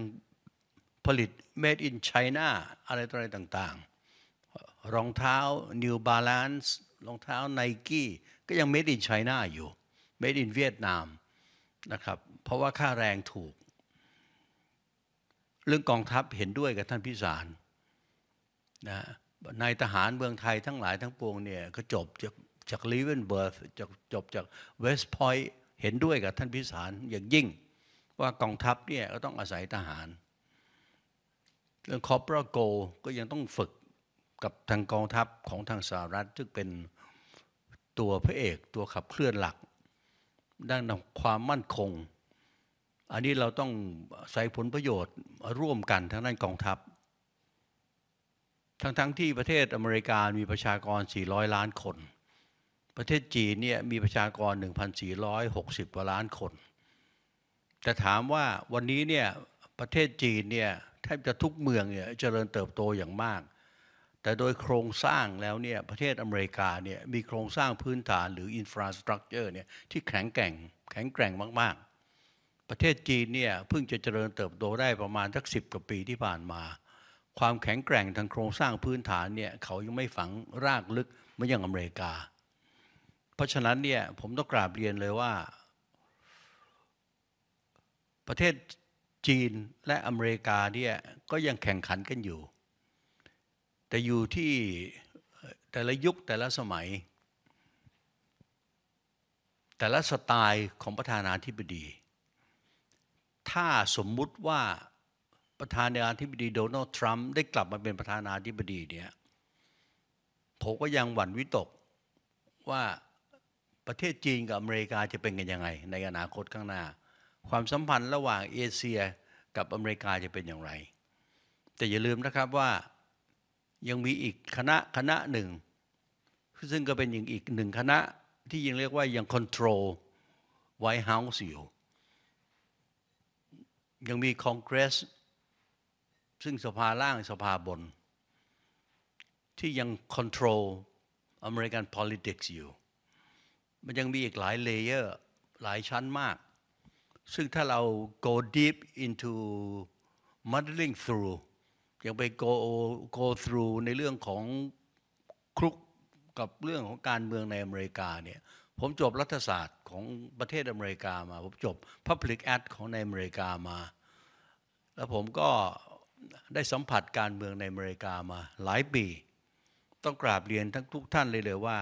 ผลิต made in China อะไรต่ออะไรต่าง ๆ รองเท้า New Balance รองเท้า n i ี้ก็ยัง made in China อยู่ made in เวียดนามนะครับเพราะว่าค่าแรงถูกเรื่องกองทัพเห็นด้วยกับท่านพิสารนะนายทหารเมืองไทยทั้งหลายทั้งปวงเนี่ยก็จบจากจากลีเวนเบิร์ธจากจบจากเวสต์พอยต์เห็นด้วยกับท่านพิสารอย่างยิ่ง ว่ากองทัพเนี่ยก็ต้องอาศัยทหารเรื่องคอปร์โกก็ยังต้องฝึกกับทางกองทัพของทางสหรัฐซึ่งเป็นตัวพระเอกตัวขับเคลื่อนหลัก ด้านความมั่นคง อันนี้เราต้องใส่ผลประโยชน์ร่วมกันทั้งด้านกองทัพทั้งๆทที่ประเทศอเมริกามีประชากร 400 ล้านคน ประเทศจีนเนี่ยมีประชากร 1,460กว่าล้านคนแต่ถามว่าวันนี้เนี่ยประเทศจีนเนี่ยแทบจะทุกเมืองเนี่ยเจริญเติบโตอย่างมาก แต่โดยโครงสร้างแล้วเนี่ยประเทศอเมริกาเนี่ยมีโครงสร้างพื้นฐานหรืออินฟราสตรักเจอร์เนี่ยที่แข็งแกร่งแข็งแกร่งมากๆ ประเทศจีนเนี่ยเพิ่งจะเจริญเติบโตได้ประมาณสักสิบกว่าปีที่ผ่านมาความแข็งแกร่งทางโครงสร้างพื้นฐานเนี่ยเขายังไม่ฝังรากลึกมาอย่างอเมริกา เพราะฉะนั้นเนี่ยผมต้องกราบเรียนเลยว่าประเทศจีนและอเมริกาเนี่ยก็ยังแข่งขันกันอยู่ แต่อยู่ที่แต่ละยุคแต่ละสมัย แต่ละสไตล์ของประธานาธิบดี ถ้าสมมุติว่าประธานาธิบดีโดนัลด์ทรัมป์ได้กลับมาเป็นประธานาธิบดีเนี่ยผมก็ยังหวั่นวิตกว่าประเทศจีนกับอเมริกาจะเป็นกันยังไงในอนาคตข้างหน้าความสัมพันธ์ระหว่างเอเชียกับอเมริกาจะเป็นอย่างไรแต่อย่าลืมนะครับว่ายังมีอีกคณะคณะหนึ่ง ซึ่งก็เป็นอย่างอีกหนึ่งคณะที่ยังเรียกว่ายังคอนโทรลไวท์เฮาส์อยู่ยังมีคอนเกรสซึ่งสภาล่างสภาบน ที่ยังคอนโทรลอเมริกัน politics อยู่มันยังมีอีกหลายเลเยอร์หลายชั้นมาก ซึ่งถ้าเรา go deep into muddling through ยังไป go go through ในเรื่องของคลุกกับเรื่องของการเมืองในอเมริกาเนี่ยผมจบรัฐศาสตร์ของประเทศอเมริกามาผมจบ Public Ad ของในอเมริกามา แล้วผมก็ได้สัมผัสการเมืองในอเมริกามาหลายปีต้องกราบเรียนทั้งทุกท่านเลยเลยว่า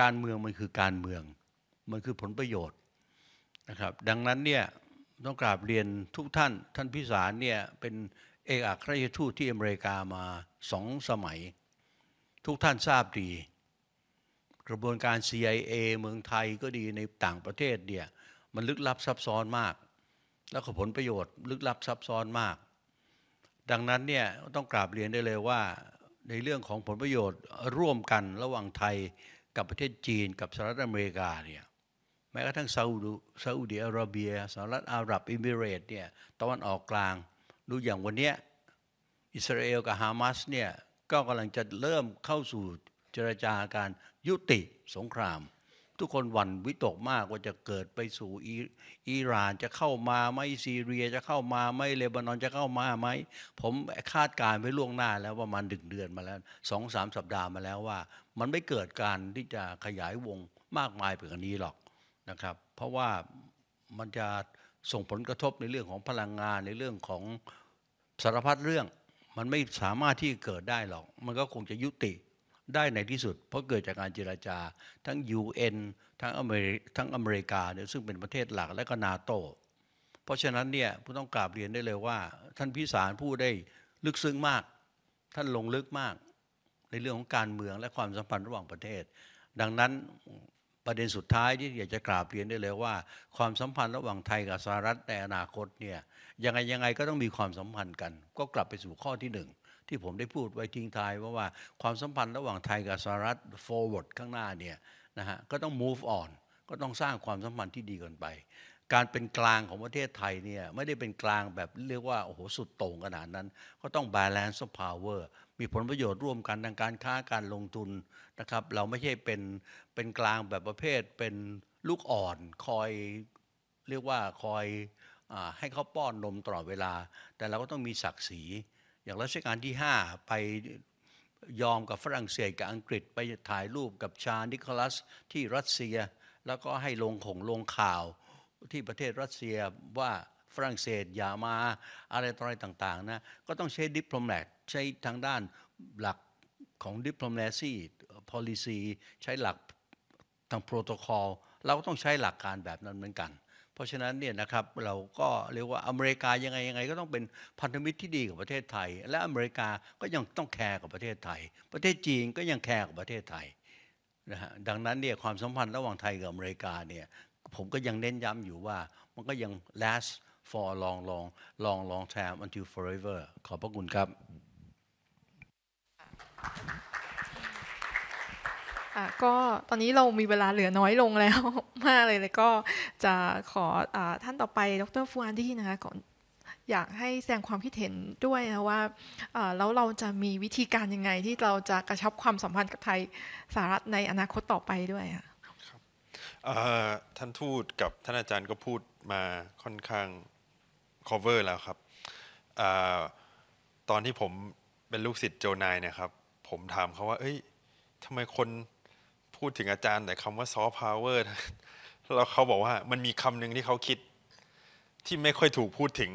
การเมืองมันคือการเมืองมันคือผลประโยชน์นะครับดังนั้นเนี่ยต้องกราบเรียนทุกท่านท่านพิสารเนี่ยเป็นเอกอัครราชทูตที่อเมริกามาสองสมัย ทุกท่านทราบดี กระบวนการ CIA เมืองไทยก็ดีในต่างประเทศเนี่ยมันลึกลับซับซ้อนมาก แล้วก็ผลประโยชน์ลึกลับซับซ้อนมากดังนั้นเนี่ยต้องกราบเรียนได้เลยว่า ในเรื่องของผลประโยชน์ร่วมกันระหว่างไทยกับประเทศจีนกับสหรัฐอเมริกาเนี่ยแม้กระทั่งซาอุดซาอุดีอาระเบียสหรัฐอาหรับอิมิเรตเนี่ยตะวันออกกลางดูอย่างวันนี้อิสราเอลกับฮามาสเนี่ยก็กำลังจะเริ่มเข้าสู่เจรจาการยุติสงครามทุกคนหวั่นวิตกมากว่าจะเกิดไปสู่อิหร่านจะเข้ามาไหมซีเรียจะเข้ามาไหมเลบานอนจะเข้ามาไหมผมคาดการไว้ล่วงหน้าแล้วประมาณหนึ่งเดือนมาแล้วสองสามสัปดาห์มาแล้วว่า มันไม่เกิดการที่จะขยายวงมากมายไปกว่านี้หรอกนะครับ เพราะว่ามันจะส่งผลกระทบในเรื่องของพลังงานในเรื่องของสารพัดเรื่องมันไม่สามารถที่เกิดได้หรอกมันก็คงจะยุติได้ในที่สุด เพราะเกิดจากการเจราจา ทั้ง UN ทั้งอเมริทั้งอเมริกาเนี่ยซึ่งเป็นประเทศหลักและก็นาโตเพราะฉะนั้นเนี่ยผู้ต้องกราบเรียนได้เลยว่า ท่านพิสารพูดได้ลึกซึ้งมาก ท่านลงลึกมาก ในเรื่องของการเมืองและความสัมพันธ์ระหว่างประเทศ ดังนั้นประเด็นสุดท้ายที่อยากจะกราบเรียนได้เลยว่า ความสัมพันธ์ระหว่างไทยกับสหรัฐในอนาคตเนี่ยยังไงยังไงก็ต้องมีความสัมพันธ์กัน ก็กลับไปสู่ข้อที่หนึ่งที่ผมได้พูดไว้ทิ้งทายว่าว่าความสัมพันธ์ระหว่างไทยกับสหรัฐ forward ข้างหน้าเนี่ยนะฮะก็ต้อง move on ก็ต้องสร้างความสัมพันธ์ที่ดีกันไป การเป็นกลางของประเทศไทยเนี่ยไม่ได้เป็นกลางแบบเรียกว่าโอ้โหสุดโต่งขนาดนั้นก็ต้อง balance of power มีผลประโยชน์ร่วมกันทางการค้าการลงทุนนะครับเราไม่ใช่เป็นเป็นกลางแบบประเภทเป็นลูกอ่อนคอยเรียกว่าคอยอให้เขาป้อนนมตลอดเวลา แต่เราก็ต้องมีศักดิ์ศรีอย่างรัชกาลที่ 5 ไปยอมกับฝรั่งเศสกับอังกฤษไปถ่ายรูปกับชานิโคลัสที่รัสเซีย แล้วก็ให้ลงของลงข่าว ที่ประเทศรัสเซียว่าฝรั่งเศสอย่ามาอะไรต่ออะไรต่างๆนะก็ต้องใช้ดิปโลมแตใช้ทางด้านหลักของดิปโลมแลซี่พอลิซีใช้หลักทางโปรโตคอล เราก็ต้องใช้หลักการแบบนั้นเหมือนกันราะฉะนั้นเนี่ยนะครับเราก็เรียกว่าอเมริกายังไงยังไงก็ต้องเป็นพันธมิตรที่ดีกับประเทศไทย และอเมริกาก็ยังต้องแคร์กับประเทศไทย ประเทศจีนก็ยังแคร์กับประเทศไทยนะฮะดังนั้นเนี่ยความสัมพันธ์ระหว่างไทยกับอเมริกาเนี่ยผมก็ยังเน้นย้ำอยู่ว่ามันก็ยัง last for long long long long time until forever ขอบพระคุณครับก็ตอนนี้เรามีเวลาเหลือน้อยลงแล้วมากเลยเลยก็จะขออท่านต่อไปดรฟูันดี้นะคะ่ออยากให้แสดงความคิดเห็นด้วยนะว่า แล้วเราจะมีวิธีการยังไง ที่เราจะกระชับความสัมพันธ์กับไทยสหรัฐในอนาคตต่อไปด้วยครับท่านทูตกับท่านอาจารย์ก็พูดมาค่อนข้าง cover แล้วครับอตอนที่ผมเป็นลูกศิษย์โจนายนะครับ ผมถามเขาว่า เอ้ยทำไมคนพูดถึงอาจารย์แต่คำว่าซอฟต์พาวเวอร์แล้วเขาบอกว่ามันมีคำหนึ่งที่เขาคิด ที่ไม่ค่อยถูกพูดถึง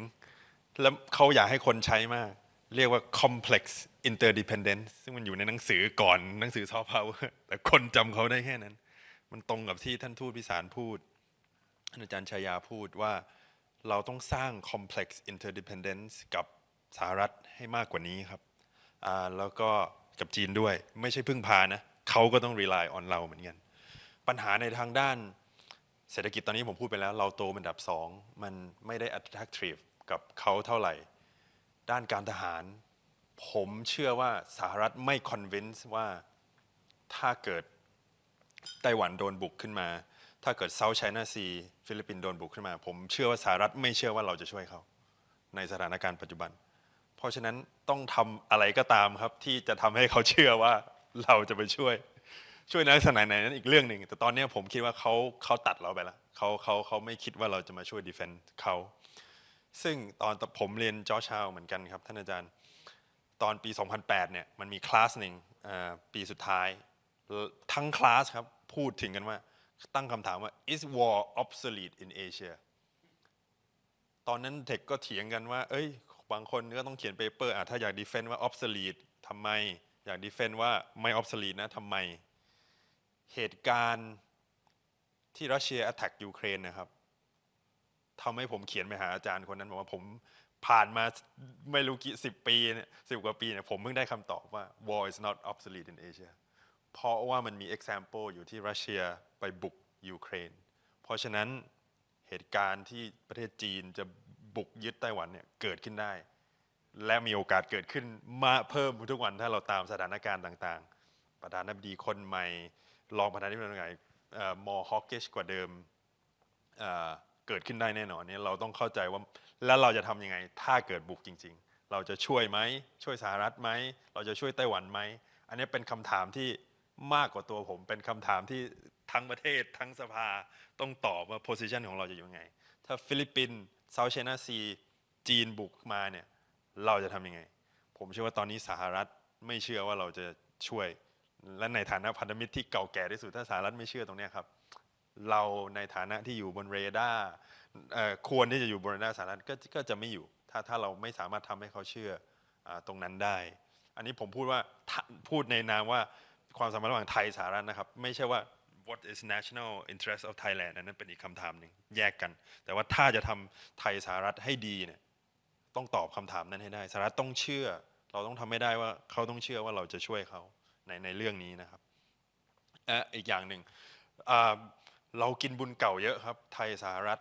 แล้วเขาอยากให้คนใช้มาก เรียกว่า complex interdependence ซึ่งมันอยู่ในหนังสือก่อนหนังสือซอฟต์พาวเวอร์แต่คนจำเขาได้แค่นั้น มันตรงกับที่ท่านทูตพิสารพูด อาจารย์ชายาพูดว่าเราต้องสร้าง complex interdependence กับสหรัฐให้มากกว่านี้ครับแล้วก็กับจีนด้วยไม่ใช่พึ่งพานะเขาก็ต้อง rely on เราเหมือนกันปัญหาในทางด้านเศรษฐกิจตอนนี้ผมพูดไปแล้วเราโตเป็นดับสองมันไม่ได้ attractive กับเขาเท่าไหร่ ด้านการทหาร ผมเชื่อว่าสหรัฐไม่ convince ว่าถ้าเกิดไต้หวันโดนบุกขึ้นมา ถ้าเกิดเซาท์ไชน่าซีฟิลิปปินส์โดนบุกขึ้นมา ผมเชื่อว่าสหรัฐไม่เชื่อว่าเราจะช่วยเขา ในสถานการณ์ปัจจุบัน เพราะฉะนั้นต้องทำอะไรก็ตามครับที่จะทำให้เขาเชื่อว่าเราจะไปช่วยช่วยในลักษณะไหนนั้นอีกเรื่องหนึ่งแต่ตอนนี้ผมคิดว่าเขาเขาตัดเราไปแล้วเขาเขาเขาไม่คิดว่าเราจะมาช่วยดีเฟนต์เขาซึ่งตอนผมเรียนจอชาวเหมือนกันครับท่านอาจารย์ตอนปี2008เนี่ยมันมีคลาสหนึ่งปีสุดท้ายทั้งคลาสครับพูดถึงกันว่าตั้งคำถามว่า is war obsolete in Asia ตอนนั้นเทคก็เถียงกันว่าเอ้ยบางคนก็ต้องเขียนเปเปอร์อ่ะถ้าอยากดีเฟนต์ว่า obsolete ทำไมอยากดีเฟนว่าไม่ออฟสลีนะทำไมเหตุการณ์ที่รัสเซียอัตแทกยูเครนนะครับทำให้ผมเขียนไปหาอาจารย์คนนั้นบอกว่าผมผ่านมาไม่รู้กี่สิบปีเนี่ยสิบกว่าปีเนี่ยผมเพิ่งได้คำตอบว่า war is not obsolete in Asia เพราะว่ามันมี example อยู่ที่รัสเซียไปบุกยูเครนเพราะฉะนั้นเหตุการณ์ที่ประเทศจีนจะบุกยึดไต้หวันเนี่ยเกิดขึ้นได้และมีโอกาสเกิดขึ้นมาเพิ่มทุกวันถ้าเราตามสถานการณ์ต่าง ๆ ประธานาธิบดีคนใหม่รองประธานาธิบดีคนใหม่มอฮอกเกชกว่าเดิมเกิดขึ้นได้แน่นอนนี่เราต้องเข้าใจว่าแล้วเราจะทำยังไงถ้าเกิดบุกจริง ๆ เราจะช่วยไหมช่วยสหรัฐไหมเราจะช่วยไต้หวันไหมอันนี้เป็นคำถามที่มากกว่าตัวผมเป็นคำถามที่ทั้งประเทศทั้งสภา ต้องตอบว่าโพสิชันของเราจะอยู่ยังไง ถ้าฟิลิปปินส์เซาท์เชนาซีจีนบุกมาเนี่ยเราจะทํำยังไง ผมเชื่อว่าตอนนี้สหรัฐไม่เชื่อว่าเราจะช่วย และในฐานะพันธมิตรที่เก่าแก่ที่สุดถ้าสหรัฐไม่เชื่อตรงนี้ครับ เราในฐานะที่อยู่บนเรดาร์ควรที่จะอยู่บนเรดาร์สหรัฐก็ก็จะไม่อยู่ถ้าถ้าเราไม่สามารถทำให้เขาเชื่ออตรงนั้นได้ อันนี้ผมพูดว่าพูดในนามว่าความสัมพันธ์ระหว่างไทยสหรัฐนะครับไม่ใช่ว่า what is national interest of Thailand นั้นเป็นอีกคำถามหนึ่งแยกกัน แต่ว่าถ้าจะทำไทยสหรัฐให้ดีเนี่ยต้องตอบคำถามนั้นให้ได้สหรัฐต้องเชื่อ เราต้องทำให้ได้ว่าเขาต้องเชื่อว่าเราจะช่วยเขาในในเรื่องนี้นะครับอีกอย่างหนึ่งเรากินบุญเก่าเยอะครับไทยสหรัฐ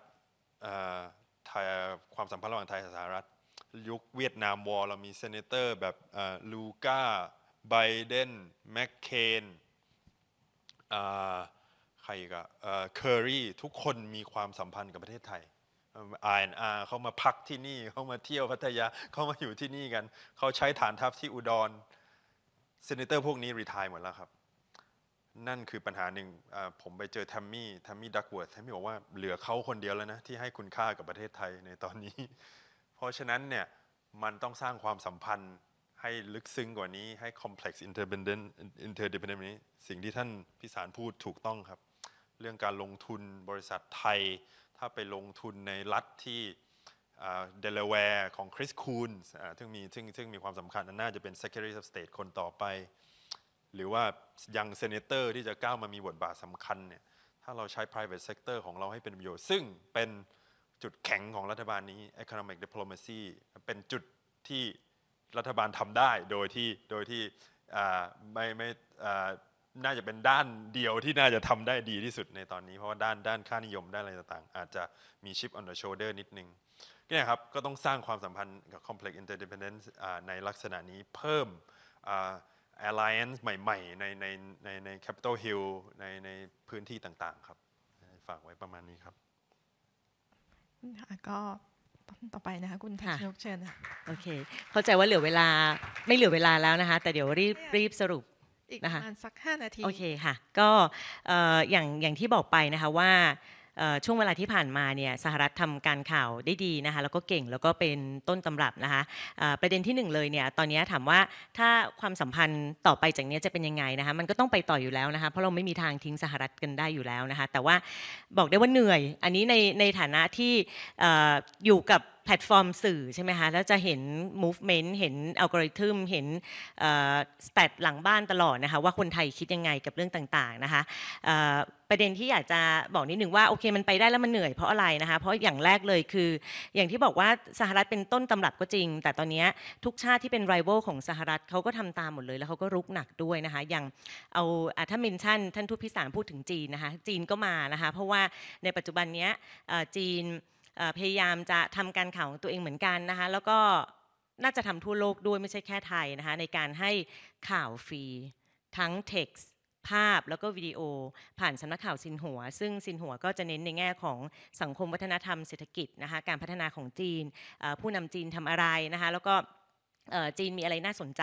ไทยความสัมพันธ์ระหว่างไทยสหรัฐ ยุคเวียดนามวอร์เรามีเซเนเตอร์ แบบลูก้าไบเดนแมคเคนใครอีกอะเคอรี่ทุกคนมีความสัมพันธ์กับประเทศไทยอานอาเขามาพักที่นี่เขามาเที่ยวพัทยาเขามาอยู่ที่นี่กันเขาใช้ฐานทัพที่อุดรเซนเตอร์พวกนี้รีทายหมดแล้วครับ นั่นคือปัญหาหนึ่งผมไปเจอแทมมี่แทมมี่ดักเวิร์ดแทมมี่บอกว่าเหลือเขาคนเดียวแล้วนะที่ให้คุณค่ากับประเทศไทยในตอนนี้ เพราะฉะนั้นเนี่ยมันต้องสร้างความสัมพันธ์ให้ลึกซึ้งกว่านี้ให้ complex interdependent interdependent นี้สิ่งที่ท่านพิสารพูดถูกต้องครับ เรื่องการลงทุนบริษัทไทยถ้าไปลงทุนในรัฐที่เดลาแวร์ของคริสคูนซึ่งมีซึ่งซึ่งมีความสำคัญน่าจะเป็น Secretary of State คนต่อไป หรือว่ายังเซเนเตอร์ที่จะก้าวมามีบทบาทสำคัญเนี่ยถ้าเราใช้ private sector ของเราให้เป็นประโยชน์ ซึ่งเป็นจุดแข็งของรัฐบาลนี้ economic diplomacy เป็นจุดที่รัฐบาลทำได้โดยที่โดยที่ไม่ไม่น่าจะเป็นด้านเดียวที่น่าจะทำได้ดีที่สุดในตอนนี้เพราะว่าด้านด้านค่านิยมด้านอะไรต่างๆ อาจจะมีชิปอ n t ด e s โชเดอร์นิดนึงเนี่ยครับก็ต้องสร้างความสัมพันธ์กับ complex interdependence ในลักษณะนี้เพิ่ม alliance ใหม่ ๆ ในในในใน c a p i t อ l Hill ในในพื้นที่ต่างๆครับฝากไว้ประมาณนี้ครับค่ะก็ต่อไปนะคะคุณทัษนกเชิญโอเคเข้าใจว่าเหลือเวลาไม่เหลือเวลาแล้วนะคะแต่เดี๋ยวรีบรีบสรุปอีกประมาณสัก 5 นาที โอเคค่ะ ก็อย่างอย่างที่บอกไปนะคะว่าช่วงเวลาที่ผ่านมาเนี่ยสหรัฐทำการข่าวได้ดีนะคะแล้วก็เก่งแล้วก็เป็นต้นตำรับนะคะประเด็นที่1เลยเนี่ยตอนนี้ถามว่าถ้าความสัมพันธ์ต่อไปจากนี้จะเป็นยังไงนะคะมันก็ต้องไปต่ออยู่แล้วนะคะเพราะเราไม่มีทางทิ้งสหรัฐกันได้อยู่แล้วนะคะแต่ว่าบอกได้ว่าเหนื่อยอันนี้ในในฐานะที่อยู่กับแพลตฟอร์มสื่อใช่ไหมคะแล้วจะเห็น movement เห็นอัลกอริทึมเห็นสเตตหลังบ้านตลอดนะคะว่าคนไทยคิดยังไงกับเรื่องต่างๆนะคะประเด็นที่อยากจะบอกนิดหนึ่งว่าโอเคมันไปได้แล้วมันเหนื่อย เพราะอะไรนะคะเพราะอย่างแรกเลยคืออย่างที่บอกว่าสหรัฐเป็นต้นตำรับก็จริง แต่ตอนนี้ทุกชาติที่เป็นไรเวลของสหรัฐเขาก็ทำตามหมดเลยแล้วเขาก็รุกหนักด้วยนะคะอย่างเอาถ้าเมนชั่นท่านทูตพิสารพูดถึงจีนนะคะจีนก็มานะคะเพราะว่าในปัจจุบันนี้จีนพยายามจะทำการข่าวของตัวเองเหมือนกันนะคะแล้วก็น่าจะทำทั่วโลกด้วยไม่ใช่แค่ไทยนะคะในการให้ข่าวฟรีทั้งเท็กซ์ภาพแล้วก็วิดีโอผ่านสำนักข่าวซินหัว ซึ่งซินหัวก็จะเน้นในแง่ของสังคมวัฒนธรรมเศรษฐกิจนะคะการพัฒนาของจีนผู้นำจีนทำอะไรนะคะแล้วก็จีนมีอะไรน่าสนใจ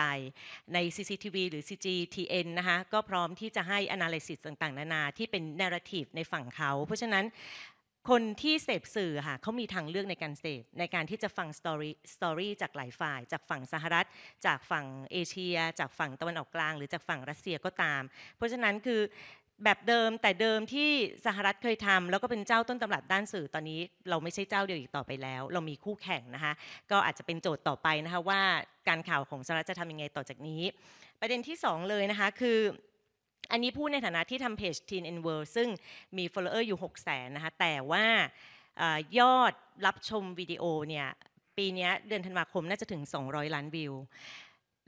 ใน CCTV หรือ CGTN นะคะก็พร้อมที่จะให้ analysis ต่างๆนานาที่เป็น narrative ในฝั่งเขา เพราะฉะนั้นคนที่เสพสื่อค่ะเขามีทางเลือกในการเสพในการที่จะฟังสตอรี่สตอรี่จากหลายฝ่าย จากฝั่งสหรัฐ จากฝั่งเอเชีย จากฝั่งตะวันออกกลาง หรือจากฝั่งรัสเซียก็ตาม เพราะฉะนั้นคือแบบเดิมแต่เดิมที่สหรัฐเคยทำ แล้วก็เป็นเจ้าต้นตำรับด้านสื่อตอนนี้ เราไม่ใช่เจ้าเดียวอีกต่อไปแล้ว เรามีคู่แข่งนะคะก็อาจจะเป็นโจทย์ต่อไปนะคะว่า การข่าวของสหรัฐจะทำยังไงต่อจากนี้ ประเด็นที่ 2 เลยนะคะคืออันนี้พูดในฐานะที่ทำเพจ Teen and World ซึ่งมี follower อยู่6 0 0 0นนะคะแต่ว่าออยอดรับชมวิดีโอเนี่ยปีนี้เดือนธันวาคมน่าจะถึง200ล้านวิว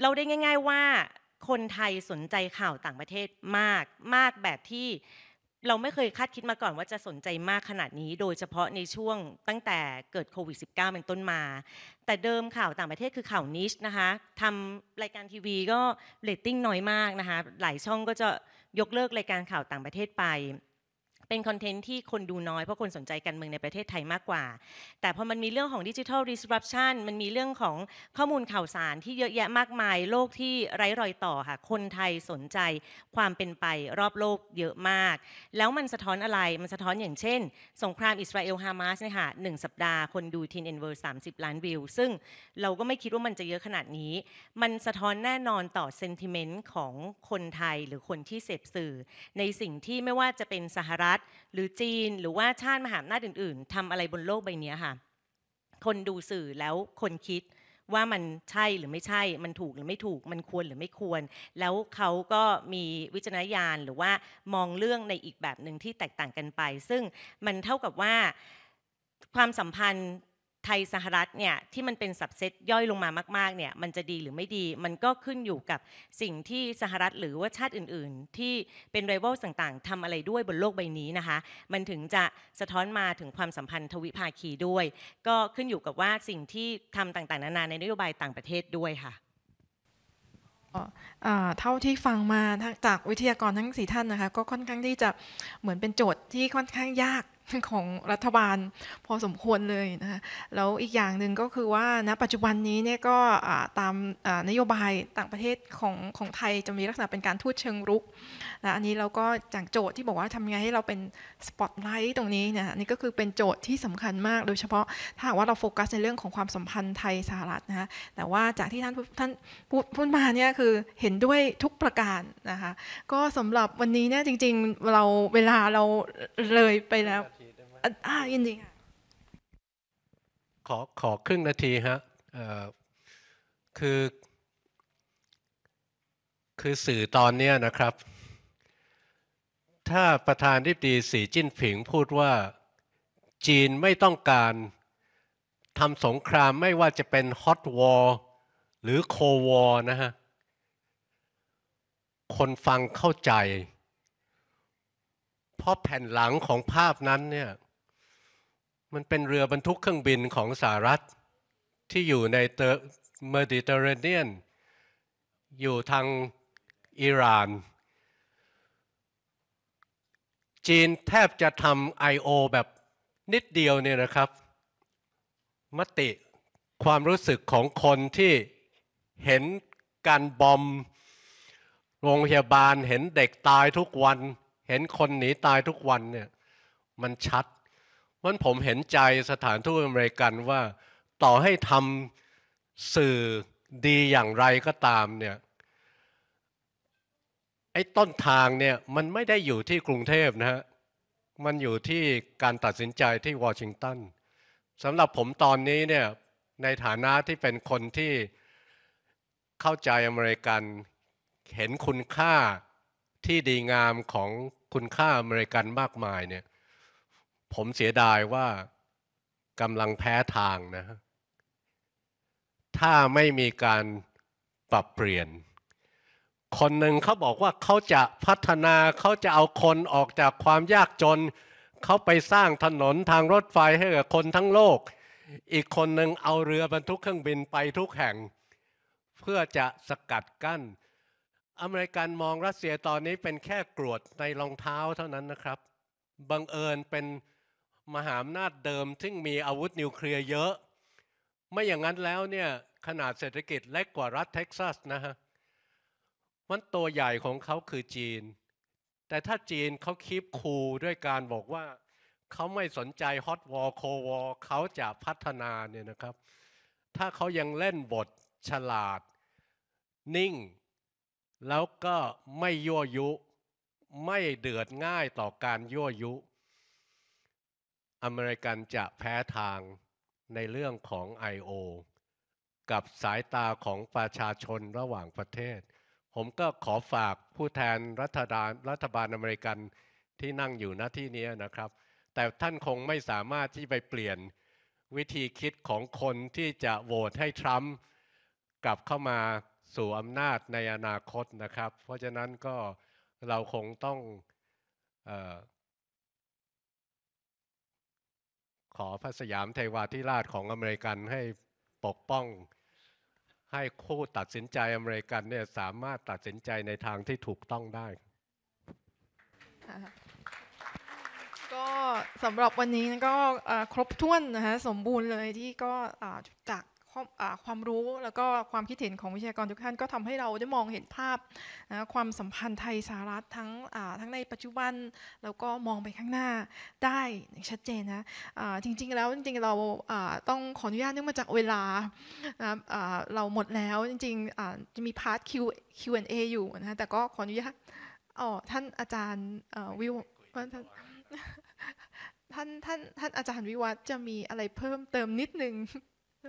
เราได้ง่าย ๆว่าคนไทยสนใจข่าวต่างประเทศมากมากแบบที่เราไม่เคยคาดคิดมาก่อนว่าจะสนใจมากขนาดนี้ โดยเฉพาะในช่วงตั้งแต่เกิดโควิด -19 เป็นต้นมา แต่เดิมข่าวต่างประเทศคือข่าวนิชนะคะทำรายการทีวีก็เรตติ้งน้อยมากนะคะ หลายช่องก็จะยกเลิกรายการข่าวต่างประเทศไปเป็นคอนเทนต์ที่คนดูน้อยเพราะคนสนใจการเมืองในประเทศไทยมากกว่า แต่พอมันมีเรื่องของดิจิทัลดิสรัปชันมันมีเรื่องของข้อมูลข่าวสารที่เยอะแยะมากมายโลกที่ไร้รอยต่อค่ะคนไทยสนใจความเป็นไปรอบโลกเยอะมาก แล้วมันสะท้อนอะไรมันสะท้อนอย่างเช่น สงครามอิสราเอลฮามาสเนี่ยค่ะหนึ่งสัปดาห์คนดูทีนเอ็นเวอร์สามสิบล้านวิวซึ่งเราก็ไม่คิดว่ามันจะเยอะขนาดนี้ มันสะท้อนแน่นอนต่อเซนติเมนต์ของคนไทยหรือคนที่เสพสื่อ ในสิ่งที่ไม่ว่าจะเป็นสหรัฐฐหรือจีนหรือว่าชาติมหาอำนาจอื่น ๆ ทำอะไรบนโลกใบนี้ค่ะ คนดูสื่อแล้วคนคิดว่ามันใช่หรือไม่ใช่ มันถูกหรือไม่ถูก มันควรหรือไม่ควร แล้วเขาก็มีวิจารณญาณหรือว่ามองเรื่องในอีกแบบหนึ่งที่แตกต่างกันไป ซึ่งมันเท่ากับว่าความสัมพันธ์ไทยสหรัฐเนี่ยที่มันเป็นสับเซตย่อยลงมามากๆเนี่ยมันจะดีหรือไม่ดี มันก็ขึ้นอยู่กับสิ่งที่สหรัฐหรือว่าชาติอื่นๆ ที่เป็นไรเวลต่างๆ ทำอะไรด้วยบนโลกใบนี้นะคะมันถึงจะสะท้อนมาถึงความสัมพันธ์ทวิภาคีด้วย ก็ขึ้นอยู่กับว่าสิ่งที่ทำต่างๆนานาในนโยบายต่างประเทศด้วยค่ะเท่าที่ฟังมาจากวิทยากรทั้งสี่ท่านนะคะก็ค่อนข้างที่จะเหมือนเป็นโจทย์ที่ค่อนข้างยากของรัฐบาลพอสมควรเลยนะคะแล้วอีกอย่างหนึ่งก็คือว่าณปัจจุบันนี้เนี่ยก็ตามนโยบายต่างประเทศของของไทยจะมีลักษณะเป็นการทูตเชิงรุกนะอันนี้เราก็จากโจทย์ที่บอกว่าทำไงให้เราเป็นสปอตไลท์ตรงนี้เนี่ยนี่ก็คือเป็นโจทย์ที่สำคัญมาก โดยเฉพาะถ้าว่าเราโฟกัสในเรื่องของความสัมพันธ์ไทยสหรัฐนะคะแต่ว่าจากที่ท่านท่านพูดมาเนี่ยคือเห็นด้วยทุกประการนะคะก็สำหรับวันนี้เนี่ยจริง ๆเราเวลาเราเลยไปแล้วอายินดีขอขอครึ่งนาทีฮะคือคือสื่อตอนนี้นะครับ ถ้าประธานทิบดีสีจิ้นผิงพูดว่าจีนไม่ต้องการทำสงครามไม่ว่าจะเป็นฮอตวอลหรือโควอลนะฮะคนฟังเข้าใจเพราะแผ่นหลังของภาพนั้นเนี่ยมันเป็นเรือบรรทุกเครื่องบินของสหรัฐ ที่อยู่ในเมดิเตอร์เรเนียน อยู่ทางอิหร่านจีนแทบจะทำไอโอแบบนิดเดียวเนี่ยนะครับมติความรู้สึกของคนที่เห็นการบอมโรงพยาบาลเห็นเด็กตายทุกวัน เห็นคนหนีตายทุกวันเนี่ยมันชัดราะผมเห็นใจสถานทูตอเมริกันว่าต่อให้ทำสื่อดีอย่างไรก็ตามเนี่ยไอ้ต้นทางเนี่ยมันไม่ได้อยู่ที่กรุงเทพนะฮะมันอยู่ที่การตัดสินใจที่วอชิงตันสำหรับผมตอนนี้เนี่ยในฐานะที่เป็นคนที่เข้าใจอเมริกันเห็นคุณค่าที่ดีงามของคุณค่าอเมริกันมากมายเนี่ยผมเสียดายว่ากำลังแพ้ทางนะ ถ้าไม่มีการปรับเปลี่ยน คนหนึ่งเขาบอกว่าเขาจะพัฒนาเขาจะเอาคนออกจากความยากจนเขาไปสร้างถนนทางรถไฟให้กับคนทั้งโลก อีกคนหนึ่งเอาเรือบรรทุกเครื่องบินไปทุกแห่ง เพื่อจะสกัดกั้น อเมริกันมองรัสเซียตอนนี้เป็นแค่กรวดในรองเท้าเท่านั้นนะครับ บังเอิญเป็นมหาอำนาจเดิมซึ่งมีอาวุธนิวเคลียร์เยอะไม่อย่างนั้นแล้วเนี่ยขนาดเศรษฐกิจเล็กกว่ารัฐเท็กซัสนะฮะมันตัวใหญ่ของเขาคือจีน แต่ถ้าจีนเขาคีบคูด้วยการบอกว่าเขาไม่สนใจฮอตวอลโควอลเขาจะพัฒนาเนี่ยนะครับถ้าเขายังเล่นบทฉลาดนิ่ง แล้วก็ไม่ยั่วยุไม่เดือดง่ายต่อการยั่วยุอเมริกันจะแพ้ทางในเรื่องของ I.O. กับสายตาของประชาชนระหว่างประเทศ ผมก็ขอฝากผู้แทนรัฐบาลรัฐบาลอเมริกันที่นั่งอยู่ณที่นี้นะครับ แต่ท่านคงไม่สามารถที่ไปเปลี่ยนวิธีคิดของคนที่จะโหวตให้ทรัมป์กลับเข้ามาสู่อำนาจในอนาคตนะครับ เพราะฉะนั้นก็เราคงต้องอขอพระสยามเทวาธิราชของอเมริกันให้ปกป้อง ให้คู่ตัดสินใจอเมริกันเนี่ยสามารถตัดสินใจในทางที่ถูกต้องได้ ก็สำหรับวันนี้ก็ครบถ้วนนะคะสมบูรณ์เลยที่ก็จากความรู้แล้วก็ความคิดเห็นของวิชากรทุกท่านก็ทำให้เราได้มองเห็นภาพนะความสัมพันธ์ไทยสหรัฐทั้งทั้งในปัจจุบันแล้วก็มองไปข้างหน้าได้ชัดเจนนะะจริงๆแล้วจริงๆเราต้องขออนุญาตเนื่องมาจากเวลานะเราหมดแล้วจริงๆจะมีพาร์ท Q Q&A อยู่นะแต่ก็ขออนุญาตอ๋อท่านอาจารย์วิวท่านท่านท่านอาจารย์วิวัฒจะมีอะไรเพิ่มเติมนิดนึง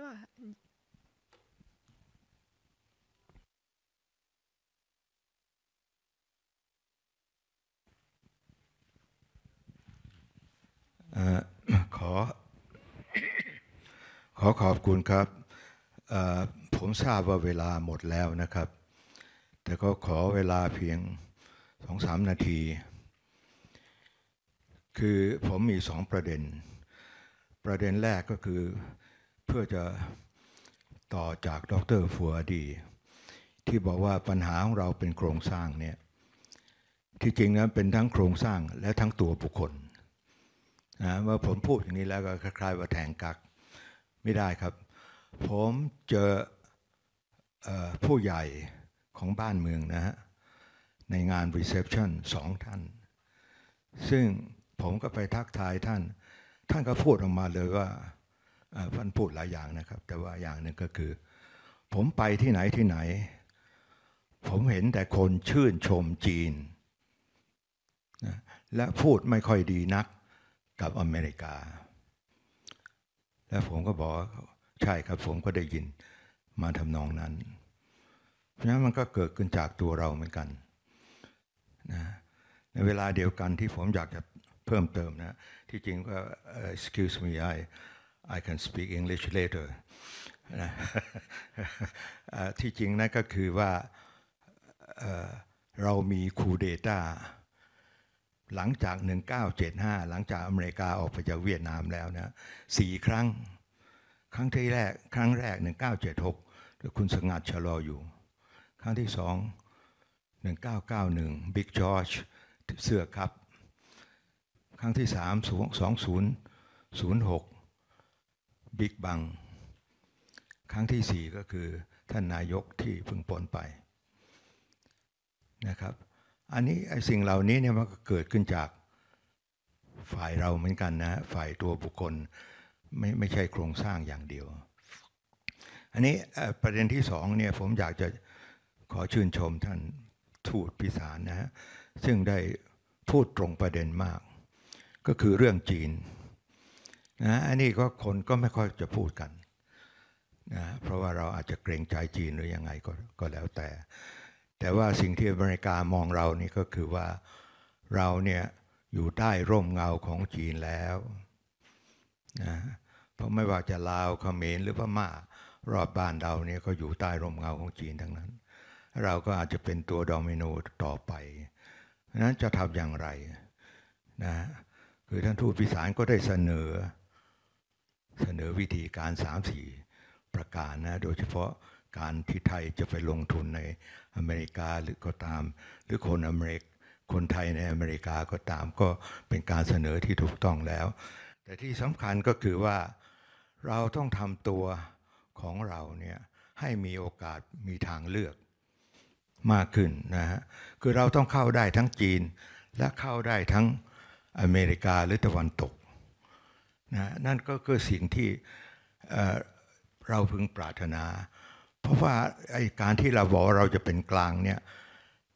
ช่ป่ะขอขอขอบคุณครับ ผมทราบว่าเวลาหมดแล้วนะครับ แต่ก็ขอเวลาเพียงสองสามนาที คือผมมีสองประเด็น ประเด็นแรกก็คือเพื่อจะต่อจากดรฟัวดี ที่บอกว่าปัญหาของเราเป็นโครงสร้างเนี่ยที่จริงนะเป็นทั้งโครงสร้างและทั้งตัวบุคคลนะเมื่อผมพูดอย่างนี้แล้วก็คล้ายๆว่าแทงกักไม่ได้ครับ ผมเจอผู้ใหญ่ของบ้านเมืองนะฮะในงานรีเซพชันสองท่าน ซึ่งผมก็ไปทักทายท่านท่านก็พูดออกมาเลยว่าท่านพูดหลายอย่างนะครับ แต่ว่าอย่างหนึ่งก็คือ ผมไปที่ไหนที่ไหน ผมเห็นแต่คนชื่นชมจีนนะและพูดไม่ค่อยดีนักกับอเมริกา และผมก็บอกใช่ครับผมก็ได้ยินมาทำนองนั้น เพราะฉะนั้นมันก็เกิดขึ้นจากตัวเราเหมือนกันนะในเวลาเดียวกันที่ผมอยากจะเพิ่มเติมนะ ที่จริงก็ excuse me I I can speak English later นะที่จริงนะก็คือว่าเรามีคูเดต้าหลังจาก 1975 หลังจากอเมริกาออกไปจากเวียดนามแล้วนะสี่ครั้งครั้งที่แรกครั้งแรก 1976ด้วยคุณสงัดชะลออยู่ ครั้งที่สอง1991 Big George เสื้อครับ ครั้งที่สาม2006บิ๊กบัง ครั้งที่สี่ก็คือ ท่านนายกที่พึ่งปนไปนะครับ อันนี้ไอ้สิ่งเหล่านี้เนี่ยมันกเกิดขึ้นจากฝ่ายเราเหมือนกันนะฝ่ายตัวบุคคลไม่ไม่ใช่โครงสร้างอย่างเดียว อันนี้ประเด็นที่สองเนี่ยผมอยากจะขอชื่นชมท่านทูตพิสารนะฮะซึ่งได้พูดตรงประเด็นมาก ก็คือเรื่องจีนนะอันนี้ก็คนก็ไม่ค่อยจะพูดกันนะเพราะว่าเราอาจจะเกรงใจจีนหรือยังไงก็ก็แล้วแต่ แต่ว่าสิ่งที่อเมริกามองเรานี่ ก็คือว่าเราเนี่ยอยู่ใต้ร่มเงาของจีนแล้วนะเพราะไม่ว่าจะลาวเขมรหรือพม่ารอบบ้านเราเนี่ยก็อยู่ใต้ร่มเงาของจีนทั้งนั้น เราก็อาจจะเป็นตัวดอมิโนต่อไปนั้นจะทำอย่างไรนะคือท่านทูตพิสารก็ได้เสนอเสนอวิธีการ3-4ประการนะโดยเฉพาะการที่ไทยจะไปลงทุนในอเมริกาหรือก็ตาม หรือคนอเมริกคนไทยในอเมริกาก็ตามก็เป็นการเสนอที่ถูกต้องแล้ว แต่ที่สำคัญก็คือว่าเราต้องทำตัวของเราเนี่ยให้มีโอกาสมีทางเลือกมากขึ้นนะฮะคือเราต้องเข้าได้ทั้งจีน และเข้าได้ทั้งอเมริกาหรือตะวันตกนะนั่นก็คือสิ่งที่เราพึงปรารถนา เพราะว่าไอการที่เราบอกว่าเราจะเป็นกลางเนี่ย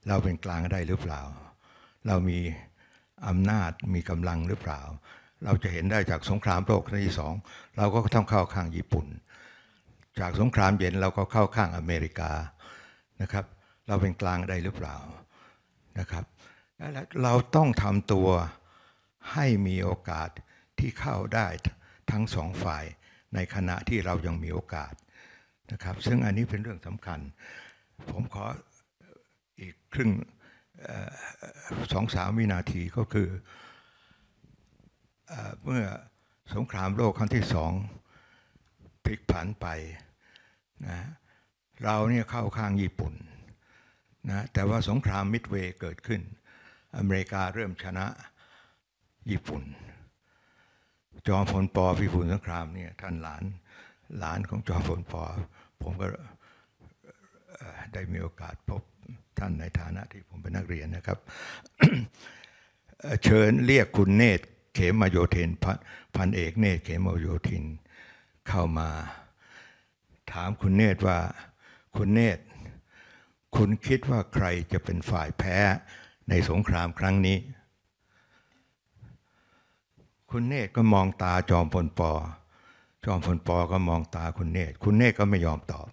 เราเป็นกลางได้หรือเปล่า เรามีอำนาจมีกำลังหรือเปล่า เราจะเห็นได้จากสงครามโลกครั้งที่สอง เราก็ต้องเข้าข้างญี่ปุ่น จากสงครามเย็นเราก็เข้าข้างอเมริกา นะครับ เราเป็นกลางได้หรือเปล่า นะครับ และเราต้องทำตัวให้มีโอกาสที่เข้าได้ทั้งสองฝ่ายในขณะที่เรายังมีโอกาสนะครับซึ่งอันนี้เป็นเรื่องสำคัญ ผมขออีกครึ่งสองสามวินาทีก็คือเมื่อสงครามโลกครั้งที่สองพลิกผันไปนะเราเนี่ยเข้าข้างญี่ปุ่นนะแต่ว่าสงครามมิดเวย์เกิดขึ้น อเมริกาเริ่มชนะญี่ปุ่นจอมพลปอพิบูลสงคราม เนี่ย ท่านหลาน หลานของจอมพลปอ ผมก็ได้มีโอกาสพบท่านในฐานะที่ผมเป็นนักเรียนนะครับเชิญเรียกคุณเนตร เขมโยธินพันเอก เนตร เขมโยธินเข้ามา ถามคุณเนตรว่าคุณเนตรคุณคิดว่าใครจะเป็นฝ่ายแพ้ในสงครามครั้งนี้คุณเนตรก็มองตาจอมพลปอ จอมพลปอก็มองตาคุณเนตรคุณเนตรก็ไม่ยอมตอบ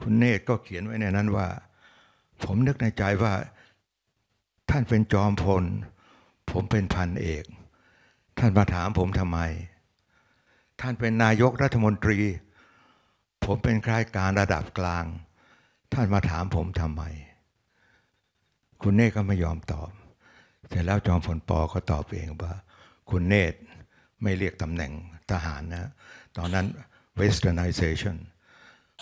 คุณเนตรก็เขียนไว้ในนั้นว่า ผมนึกในใจว่า ท่านเป็นจอมพล ผมเป็นพันเอก ท่านมาถามผมทำไม ท่านเป็นนายกรัฐมนตรี ผมเป็นใครการระดับกลาง ท่านมาถามผมทำไม คุณเนตรก็ไม่ยอมตอบ เสร็จแล้วจอมพลปอก็ตอบเองว่าคุณเนตไม่เรียกตำแหน่งทหารนะตอนนั้น westernization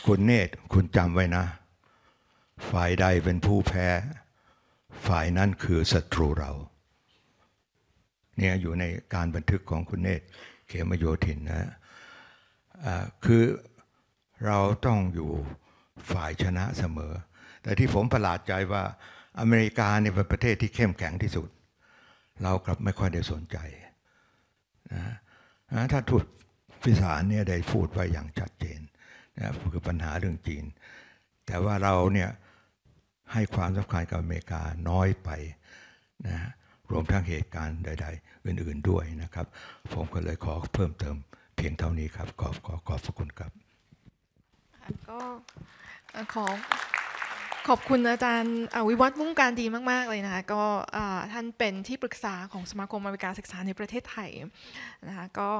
คุณเนตคุณจำไว้นะ ฝ่ายใดเป็นผู้แพ้ ฝ่ายนั้นคือศัตรูเรา เนี่ยอยู่ในการบันทึกของคุณเนตเขมโยธินนะะคือเราต้องอยู่ฝ่ายชนะเสมอ แต่ที่ผมประหลาดใจว่าอเมริกาเนี่ยเป็นประเทศที่เข้มแข็งที่สุด เรากลับไม่ค่อยได้สนใจนะถ้าทูตพิสารเนี่ยได้พูดไว้อย่างชัดเจนนะคือปัญหาเรื่องจีน แต่ว่าเราเนี่ยให้ความสำคัญกับอเมริกาน้อยไปนะรวมทั้งเหตุการณ์ใดๆอื่นๆด้วยนะครับ ผมก็เลยขอเพิ่มเติมเพียงเท่านี้ครับ ขอบขอขอบคุณครับ ก็ขอขอบคุณอาจารย์วิวัฒน์มุ่งการดีมากๆเลยนะคะก็ท่านเป็นที่ปรึกษาของสมาคมอเมริกาศึกษาในประเทศไทยนะคะก็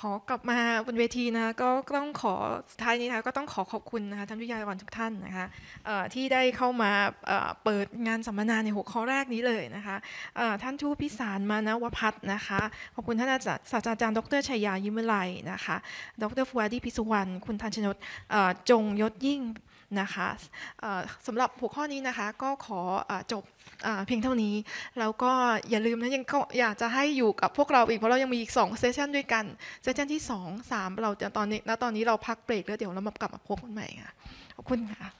ขอกลับมาบนเวทีนะก็ต้องขอสุดท้ายนี้นะก็ต้องขอขอบคุณนะคะท่านวิทยากรทุกท่านนะคะที่ได้เข้ามาเปิดงานสัมมนาในหัวข้อแรกนี้เลยนะคะท่านทูพิสารมานวพัฒนะคะขอบคุณท่านอาจารย์ศาสตราจารย์ดรชัยยายิมไลนะคะดรฟัวดีพิสุวรรณคุณทันชนดจงยศยิ่งนะคะสำหรับหัวข้อนี้นะคะก็ขอจบเพียงเท่านี้ แล้วก็อย่าลืมนะยังอยากจะให้อยู่กับพวกเราอีกเพราะเรายังมีอีก2เซสชันด้วยกันเซสชันที่ 2 3 เราจะตอนนี้ณตอนนี้เราพักเบรกแล้วเดี๋ยวเรามากลับมาพบกันใหม่ค่ะขอบคุณค่ะ